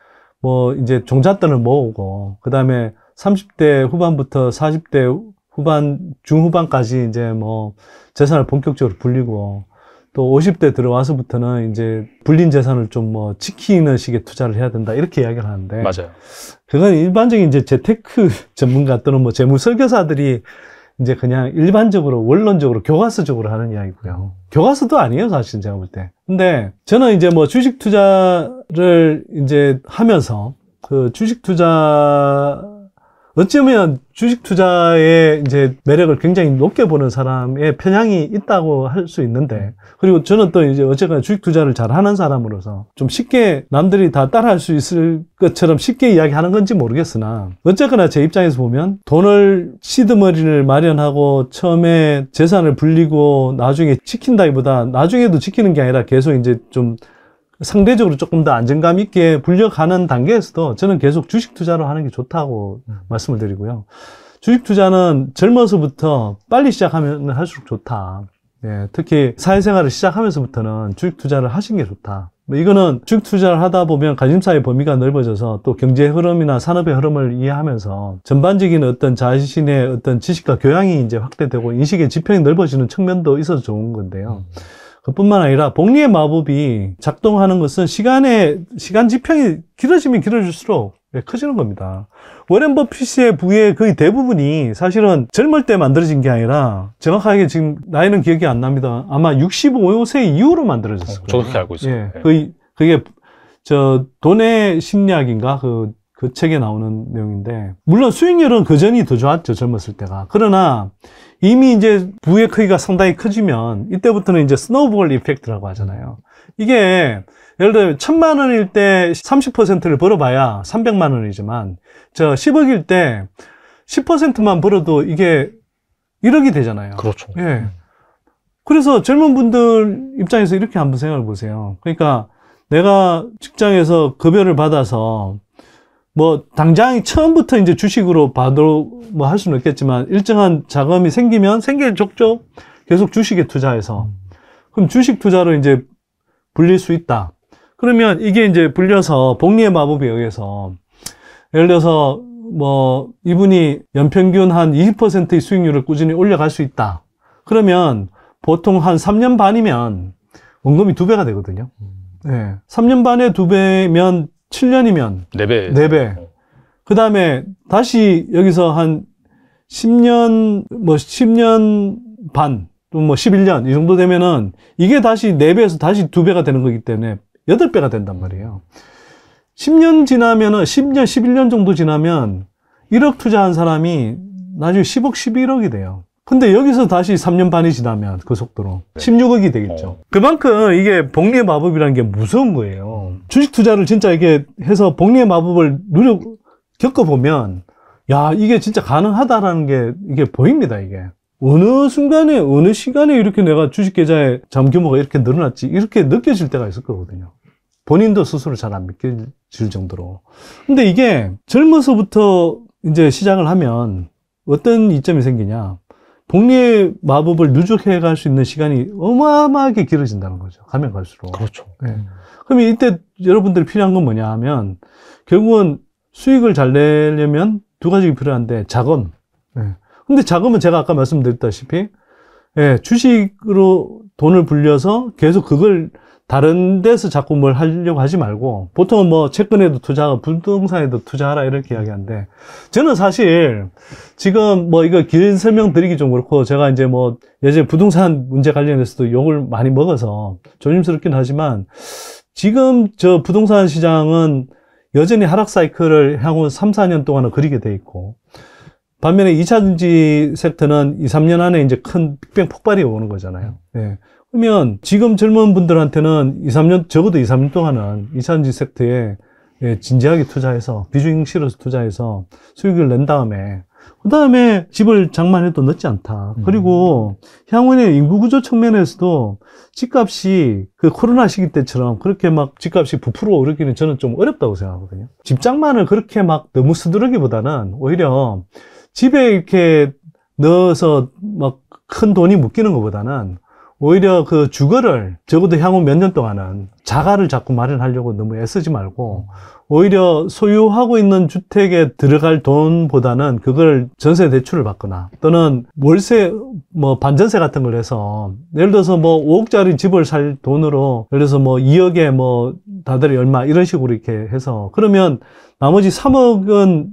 뭐 이제 종잣돈을 모으고 그다음에 30대 후반부터 40대 후반 중후반까지 이제 뭐 재산을 본격적으로 불리고 또 50대 들어와서부터는 이제 불린 재산을 좀 뭐 지키는 식의 투자를 해야 된다 이렇게 이야기를 하는데 맞아요. 그건 일반적인 이제 재테크 전문가 또는 뭐 재무 설계사들이 이제 그냥 일반적으로 원론적으로 교과서적으로 하는 이야기고요. 교과서도 아니에요, 사실 제가 볼 때. 근데 저는 이제 뭐 주식 투자를 이제 하면서 그 주식 투자 어쩌면 주식 투자의 이제 매력을 굉장히 높게 보는 사람의 편향이 있다고 할 수 있는데 음. 그리고 저는 또 이제 어쨌거나 주식 투자를 잘 하는 사람으로서 좀 쉽게 남들이 다 따라할 수 있을 것처럼 쉽게 이야기하는 건지 모르겠으나 어쨌거나 제 입장에서 보면 돈을 시드머리를 마련하고 처음에 재산을 불리고 나중에 지킨다기보다 나중에도 지키는 게 아니라 계속 이제 좀 상대적으로 조금 더 안정감 있게 불려가는 단계에서도 저는 계속 주식 투자를 하는 게 좋다고 음. 말씀을 드리고요. 주식 투자는 젊어서부터 빨리 시작하면 할수록 좋다. 예, 특히 사회생활을 시작하면서부터는 주식 투자를 하신 게 좋다. 뭐 이거는 주식 투자를 하다 보면 관심사의 범위가 넓어져서 또경제 흐름이나 산업의 흐름을 이해하면서 전반적인 어떤 자신의 어떤 지식과 교양이 이제 확대되고 인식의 지평이 넓어지는 측면도 있어서 좋은 건데요. 음. 그뿐만 아니라 복리의 마법이 작동하는 것은 시간의 시간 지평이 길어지면 길어질수록 예, 커지는 겁니다. 워렌 버핏의 부의 거의 대부분이 사실은 젊을 때 만들어진 게 아니라 정확하게 지금 나이는 기억이 안 납니다. 아마 65세 이후로 만들어졌을 거예요. 저도 그렇게 알고 있어요. 예, 네. 거 그게 저 돈의 심리학인가 그그 책에 나오는 내용인데 물론 수익률은 그전이 더 좋았죠 젊었을 때가 그러나 이미 이제 부의 크기가 상당히 커지면 이때부터는 이제 스노우볼 이펙트라고 하잖아요 이게 예를 들어 천만 원일 때 30%를 벌어봐야 300만 원이지만 저 10억일 때 10%만 벌어도 이게 1억이 되잖아요 그렇죠 예. 그래서 젊은 분들 입장에서 이렇게 한번 생각해 보세요 그러니까 내가 직장에서 급여를 받아서 뭐 당장 처음부터 이제 주식으로 봐도 뭐할 수는 없겠지만 일정한 자금이 생기면 생길 적족 계속 주식에 투자해서 그럼 주식 투자로 이제 불릴 수 있다. 그러면 이게 이제 불려서 복리의 마법에 의해서 예를 들어서 뭐 이분이 연평균 한 20%의 수익률을 꾸준히 올려갈 수 있다. 그러면 보통 한 3년 반이면 원금이 두 배가 되거든요. 예. 네. 3년 반에 두 배면 7년이면 4배. 4배. 어. 그 다음에 다시 여기서 한 10년, 뭐 10년 반, 또 뭐 11년, 이 정도 되면은 이게 다시 4배에서 다시 2배가 되는 거기 때문에 8배가 된단 말이에요. 10년 지나면은, 10년, 11년 정도 지나면 1억 투자한 사람이 나중에 10억, 11억이 돼요. 근데 여기서 다시 3년 반이 지나면 그 속도로 네. 16억이 되겠죠. 어. 그만큼 이게 복리의 마법이라는 게 무서운 거예요. 음. 주식 투자를 진짜 이게 렇 해서 복리의 마법을 누려 겪어보면 야 이게 진짜 가능하다라는 게 이게 보입니다 이게. 어느 순간에 어느 시간에 이렇게 내가 주식 계좌의 잠 규모가 이렇게 늘어났지 이렇게 느껴질 때가 있을 거거든요. 본인도 스스로 잘 안 믿겨질 정도로. 근데 이게 젊어서부터 이제 시작을 하면 어떤 이점이 생기냐. 복리의 마법을 누적해 갈 수 있는 시간이 어마어마하게 길어진다는 거죠. 가면 갈수록. 그렇죠. 네. 예. 그러면 이때 여러분들이 필요한 건 뭐냐 하면 결국은 수익을 잘 내려면 두 가지가 필요한데 자금. 네. 근데 자금은 제가 아까 말씀드렸다시피 예, 주식으로 돈을 불려서 계속 그걸 다른 데서 자꾸 뭘 하려고 하지 말고 보통은 뭐 채권에도 투자하고 부동산에도 투자하라 이렇게 이야기하는데 저는 사실 지금 뭐 이거 긴 설명 드리기 좀 그렇고 제가 이제 뭐 예전에 부동산 문제 관련해서도 욕을 많이 먹어서 조심스럽긴 하지만 지금 저 부동산 시장은 여전히 하락 사이클을 향후 3, 4년 동안은 그리게 돼 있고 반면에 2차전지 섹터는 2, 3년 안에 이제 큰 빅뱅 폭발이 오는 거잖아요. 예. 그러면 지금 젊은 분들한테는 2, 3년, 적어도 2, 3년 동안은 이산지 섹터에 예, 진지하게 투자해서, 비중 실어서 투자해서 수익을 낸 다음에, 그 다음에 집을 장만해도 늦지 않다. 음. 그리고 향후에 인구구조 측면에서도 집값이 그 코로나 시기 때처럼 그렇게 막 집값이 부풀어 오르기는 저는 좀 어렵다고 생각하거든요. 집 장만을 그렇게 막 너무 쓰드르기보다는 오히려 집에 이렇게 넣어서 막 큰 돈이 묶이는 것보다는 오히려 그 주거를 적어도 향후 몇 년 동안은 자가를 자꾸 마련하려고 너무 애쓰지 말고 오히려 소유하고 있는 주택에 들어갈 돈보다는 그걸 전세 대출을 받거나 또는 월세 뭐 반전세 같은 걸 해서 예를 들어서 뭐 5억짜리 집을 살 돈으로 예를 들어서 뭐 2억에 뭐 다들 얼마 이런 식으로 이렇게 해서 그러면 나머지 3억은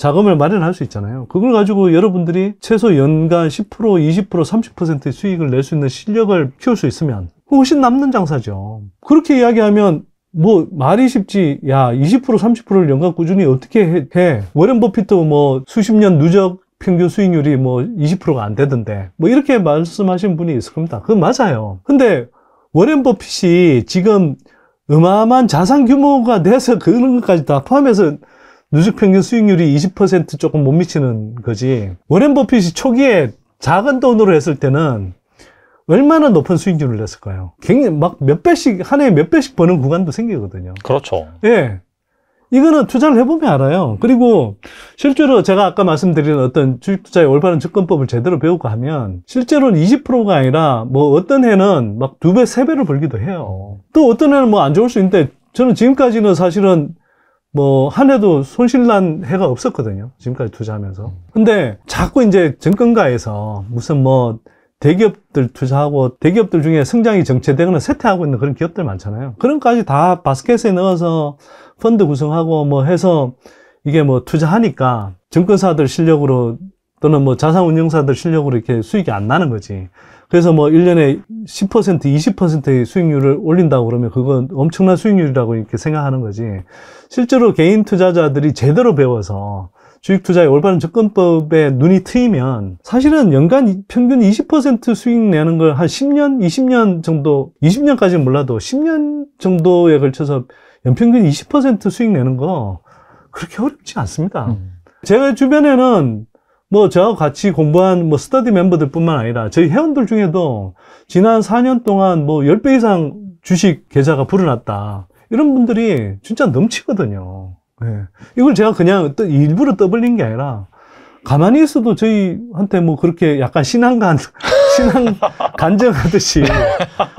자금을 마련할 수 있잖아요. 그걸 가지고 여러분들이 최소 연간 10%, 20%, 30%의 수익을 낼 수 있는 실력을 키울 수 있으면 훨씬 남는 장사죠. 그렇게 이야기하면 뭐 말이 쉽지 야 20% 30%를 연간 꾸준히 어떻게 해, 워렌 버핏도 뭐 수십 년 누적 평균 수익률이 뭐 20%가 안 되던데 뭐 이렇게 말씀하신 분이 있을 겁니다 그건 맞아요 근데 워렌 버핏이 지금 어마어마한 자산 규모가 돼서 그런 것까지 다 포함해서 누적 평균 수익률이 20% 조금 못 미치는 거지. 워렌 버핏이 초기에 작은 돈으로 했을 때는 얼마나 높은 수익률을 냈을까요? 굉장히 막 몇 배씩, 한 해에 몇 배씩 버는 구간도 생기거든요. 그렇죠. 예. 이거는 투자를 해보면 알아요. 그리고 실제로 제가 아까 말씀드린 어떤 주식 투자의 올바른 접근법을 제대로 배우고 하면 실제로는 20%가 아니라 뭐 어떤 해는 막 두 배, 세 배를 벌기도 해요. 또 어떤 해는 뭐 안 좋을 수 있는데 저는 지금까지는 사실은 뭐, 한 해도 손실난 해가 없었거든요. 지금까지 투자하면서. 음. 근데 자꾸 이제 증권가에서 무슨 뭐, 대기업들 투자하고 대기업들 중에 성장이 정체되거나 쇠퇴하고 있는 그런 기업들 많잖아요. 그런까지 다 바스켓에 넣어서 펀드 구성하고 뭐 해서 이게 뭐 투자하니까 증권사들 실력으로 또는 뭐 자산운용사들 실력으로 이렇게 수익이 안 나는 거지. 그래서 뭐 1년에 10% 20%의 수익률을 올린다고 그러면 그건 엄청난 수익률이라고 이렇게 생각하는 거지. 실제로 개인 투자자들이 제대로 배워서 주식 투자의 올바른 접근법에 눈이 트이면 사실은 연간 평균 20% 수익 내는 걸 한 10년, 20년 정도, 20년까지는 몰라도 10년 정도에 걸쳐서 연평균 20% 수익 내는 거 그렇게 어렵지 않습니다. 음. 제가 주변에는 뭐 저하고 같이 공부한 뭐 스터디 멤버들 뿐만 아니라 저희 회원들 중에도 지난 4년 동안 뭐 10배 이상 주식 계좌가 불어났다. 이런 분들이 진짜 넘치거든요. 네. 이걸 제가 그냥 또 일부러 떠벌린 게 아니라 가만히 있어도 저희한테 뭐 그렇게 약간 신앙간, 신앙 간증하듯이,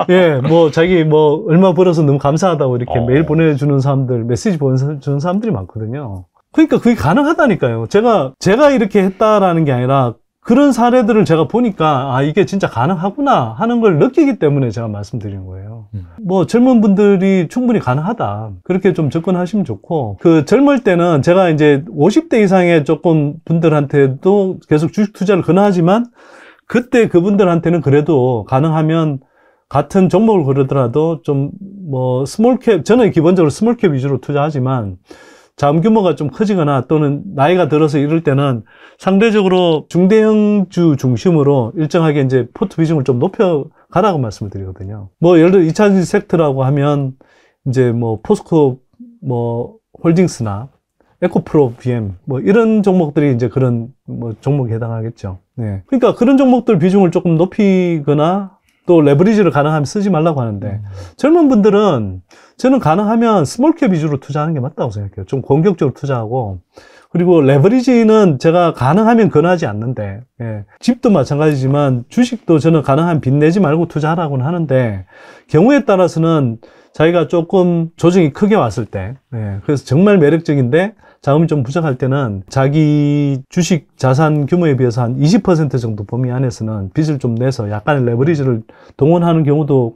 예, 뭐 자기 뭐 얼마 벌어서 너무 감사하다고 이렇게 어. 메일 보내주는 사람들, 메시지 보내주는 사람들이 많거든요. 그러니까 그게 가능하다니까요. 제가 제가 이렇게 했다라는 게 아니라 그런 사례들을 제가 보니까 아 이게 진짜 가능하구나 하는 걸 느끼기 때문에 제가 말씀드리는 거예요 음. 뭐 젊은 분들이 충분히 가능하다 그렇게 좀 접근하시면 좋고 그 젊을 때는 제가 이제 50대 이상의 조금 분들한테도 계속 주식 투자를 권하지만 그때 그분들한테는 그래도 가능하면 같은 종목을 고르더라도 좀 뭐 스몰캡 저는 기본적으로 스몰캡 위주로 투자하지만 잠 규모가 좀 커지거나 또는 나이가 들어서 이럴 때는 상대적으로 중대형주 중심으로 일정하게 이제 포트 비중을 좀 높여 가라고 말씀을 드리거든요. 뭐 예를 들어 2차전 섹터라고 하면 이제 뭐 포스코 뭐 홀딩스나 에코프로 VM 뭐 이런 종목들이 이제 그런 뭐 종목에 해당하겠죠. 네. 그러니까 그런 종목들 비중을 조금 높이거나 또 레버리지를 가능하면 쓰지 말라고 하는데 음. 젊은 분들은 저는 가능하면 스몰캡 위주로 투자하는 게 맞다고 생각해요. 좀 공격적으로 투자하고 그리고 레버리지는 제가 가능하면 권하지 않는데 예. 집도 마찬가지지만 주식도 저는 가능한 빚 내지 말고 투자하라고는 하는데 경우에 따라서는 자기가 조금 조정이 크게 왔을 때 예. 그래서 정말 매력적인데 자금이 좀 부족할 때는 자기 주식 자산 규모에 비해서 한 20% 정도 범위 안에서는 빚을 좀 내서 약간의 레버리지를 동원하는 경우도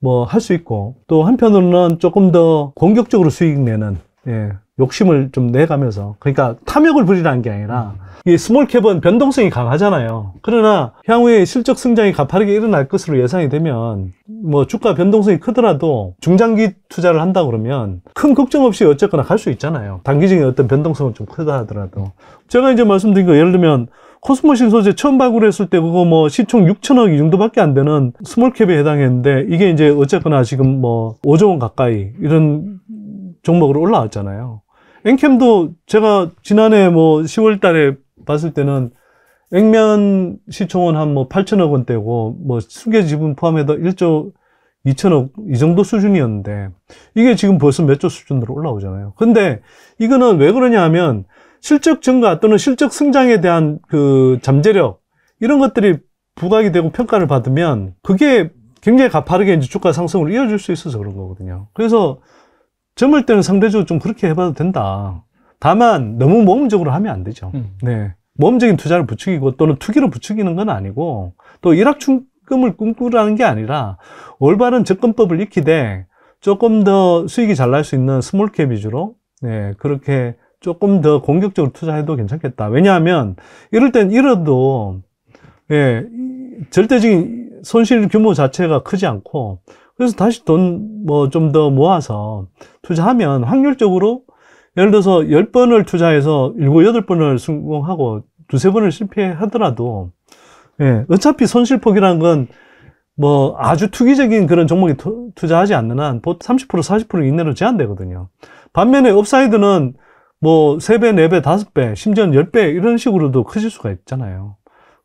뭐 할 수 있고 또 한편으로는 조금 더 공격적으로 수익 내는 예, 욕심을 좀 내가면서 그러니까 탐욕을 부리라는 게 아니라 이 스몰캡은 변동성이 강하잖아요. 그러나 향후에 실적 성장이 가파르게 일어날 것으로 예상이 되면 뭐 주가 변동성이 크더라도 중장기 투자를 한다 그러면 큰 걱정 없이 어쨌거나 갈 수 있잖아요. 단기적인 어떤 변동성은 좀 크다 하더라도 제가 이제 말씀드린 거 예를 들면 코스모신 소재 처음 발굴했을 때 그거 뭐 시총 6천억 이 정도밖에 안 되는 스몰캡에 해당했는데 이게 이제 어쨌거나 지금 뭐 5조 원 가까이 이런 종목으로 올라왔잖아요. 앵캠도 제가 지난해 뭐 10월 달에 봤을 때는 액면 시총은 한 뭐 8천억 원대고 뭐 수계 지분 포함해서 1조 2천억 이 정도 수준이었는데 이게 지금 벌써 몇 조 수준으로 올라오잖아요. 근데 이거는 왜 그러냐 하면 실적 증가 또는 실적 성장에 대한 그 잠재력 이런 것들이 부각이 되고 평가를 받으면 그게 굉장히 가파르게 이제 주가 상승을이어줄수 있어서 그런 거거든요. 그래서 젊을 때는 상대적으로 좀 그렇게 해봐도 된다. 다만 너무 모험적으로 하면 안 되죠. 음. 네. 모험적인 투자를 부추기고 또는 투기로 부추기는 건 아니고 또 일확충금을 꿈꾸라는 게 아니라 올바른 접근법을 익히되 조금 더 수익이 잘 날 수 있는 스몰캡 위주로 네, 그렇게 조금 더 공격적으로 투자해도 괜찮겠다. 왜냐하면 이럴 땐 잃어도 예, 절대적인 손실 규모 자체가 크지 않고 그래서 다시 돈 뭐 좀 더 모아서 투자하면 확률적으로 예를 들어서 10번을 투자해서 7, 8번을 성공하고 두세 번을 실패하더라도 예, 어차피 손실폭이라는 건뭐 아주 투기적인 그런 종목에 투자하지 않는 한 30%, 40% 이내로 제한되거든요. 반면에 업사이드는 뭐 3배, 4배, 5배, 심지어는 10배 이런 식으로도 커질 수가 있잖아요.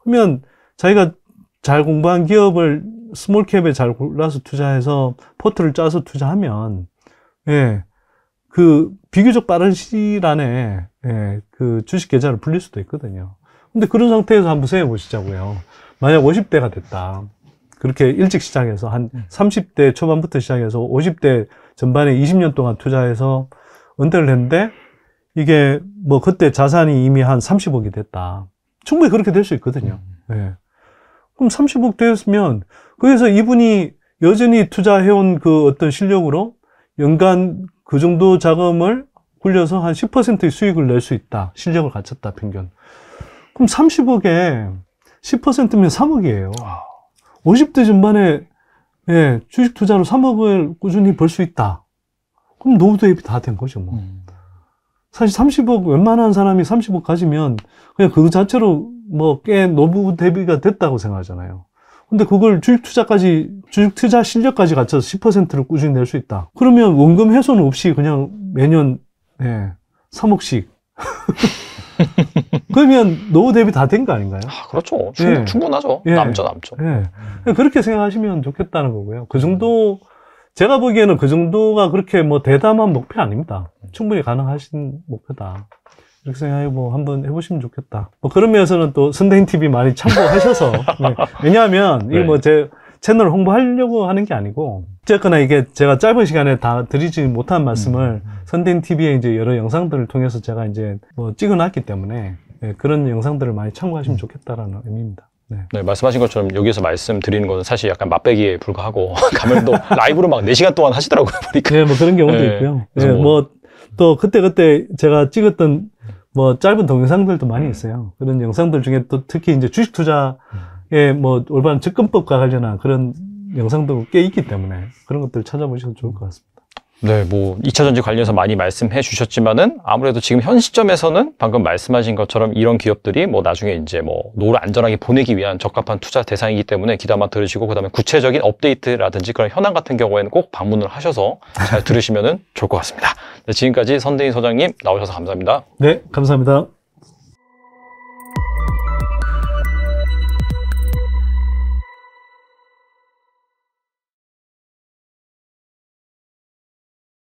그러면 자기가 잘 공부한 기업을 스몰캡에 잘 골라서 투자해서 포트를 짜서 투자하면 예, 그 비교적 빠른 시일 안에 예, 그 주식 계좌를 불릴 수도 있거든요. 근데 그런 상태에서 한번 세해 보시자고요. 만약 50대가 됐다. 그렇게 일찍 시작해서 한 30대 음. 초반부터 시작해서 50대 전반에 20년 동안 투자해서 은퇴를 했는데 이게 뭐 그때 자산이 이미 한 30억이 됐다. 충분히 그렇게 될 수 있거든요. 음. 예. 그럼 30억 되었으면 그래서 이분이 여전히 투자해온 그 어떤 실력으로 연간 그 정도 자금을 굴려서 한 10%의 수익을 낼 수 있다. 실력을 갖췄다, 평균. 그럼 30억에 10%면 3억이에요. 50대 전반에 예, 주식 투자로 3억을 꾸준히 벌 수 있다. 그럼 노후 대입이 다 된 거죠, 뭐. 음. 사실 30억 웬만한 사람이 30억 가지면 그냥 그 자체로 뭐 꽤노부 대비가 됐다고 생각하잖아요. 근데 그걸 주식 투자까지 주식 투자 실력까지 갖춰서 10%를 꾸준히 낼 수 있다. 그러면 원금 회손 없이 그냥 매년 예, 3억씩 그러면 노후 대비 다 된 거 아닌가요? 아, 그렇죠. 충분, 예. 충분하죠. 예. 남죠, 남죠. 예. 그렇게 생각하시면 좋겠다는 거고요. 그 정도 제가 보기에는 그 정도가 그렇게 뭐 대담한 목표 아닙니다. 충분히 가능하신 목표다. 이렇게 생각해뭐 한번 해보시면 좋겠다. 뭐 그런 면에서는 또 선대인 TV 많이 참고하셔서 네. 왜냐하면 네. 이뭐 제 채널 홍보하려고 하는 게 아니고 어쨌거나 이게 제가 짧은 시간에 다 드리지 못한 말씀을 음, 음. 선대인 TV의 이제 여러 영상들을 통해서 제가 이제 뭐 찍어놨기 때문에 네. 그런 영상들을 많이 참고하시면 음. 좋겠다라는 의미입니다. 네. 네. 말씀하신 것처럼 여기서 말씀드리는 것은 사실 약간 맛배기에 불과하고 가면도 라이브로 막 4시간 동안 하시더라고요. 보니까. 네, 뭐 그런 경우도 네. 있고요. 네, 뭐또 뭐 그때그때 제가 찍었던 뭐 짧은 동영상들도 많이 있어요. 그런 영상들 중에 또 특히 이제 주식 투자에 뭐 올바른 접근법과 관련한 그런 영상도 꽤 있기 때문에 그런 것들 찾아보시면 좋을 것 같습니다. 네, 뭐 2차 전지 관련해서 많이 말씀해 주셨지만은 아무래도 지금 현 시점에서는 방금 말씀하신 것처럼 이런 기업들이 뭐 나중에 이제 뭐 노후를 안전하게 보내기 위한 적합한 투자 대상이기 때문에 기담아 들으시고 그다음에 구체적인 업데이트라든지 그런 현황 같은 경우에는 꼭 방문을 하셔서 잘 들으시면은 좋을 것 같습니다. 네, 지금까지 선대인 소장님 나오셔서 감사합니다. 네, 감사합니다.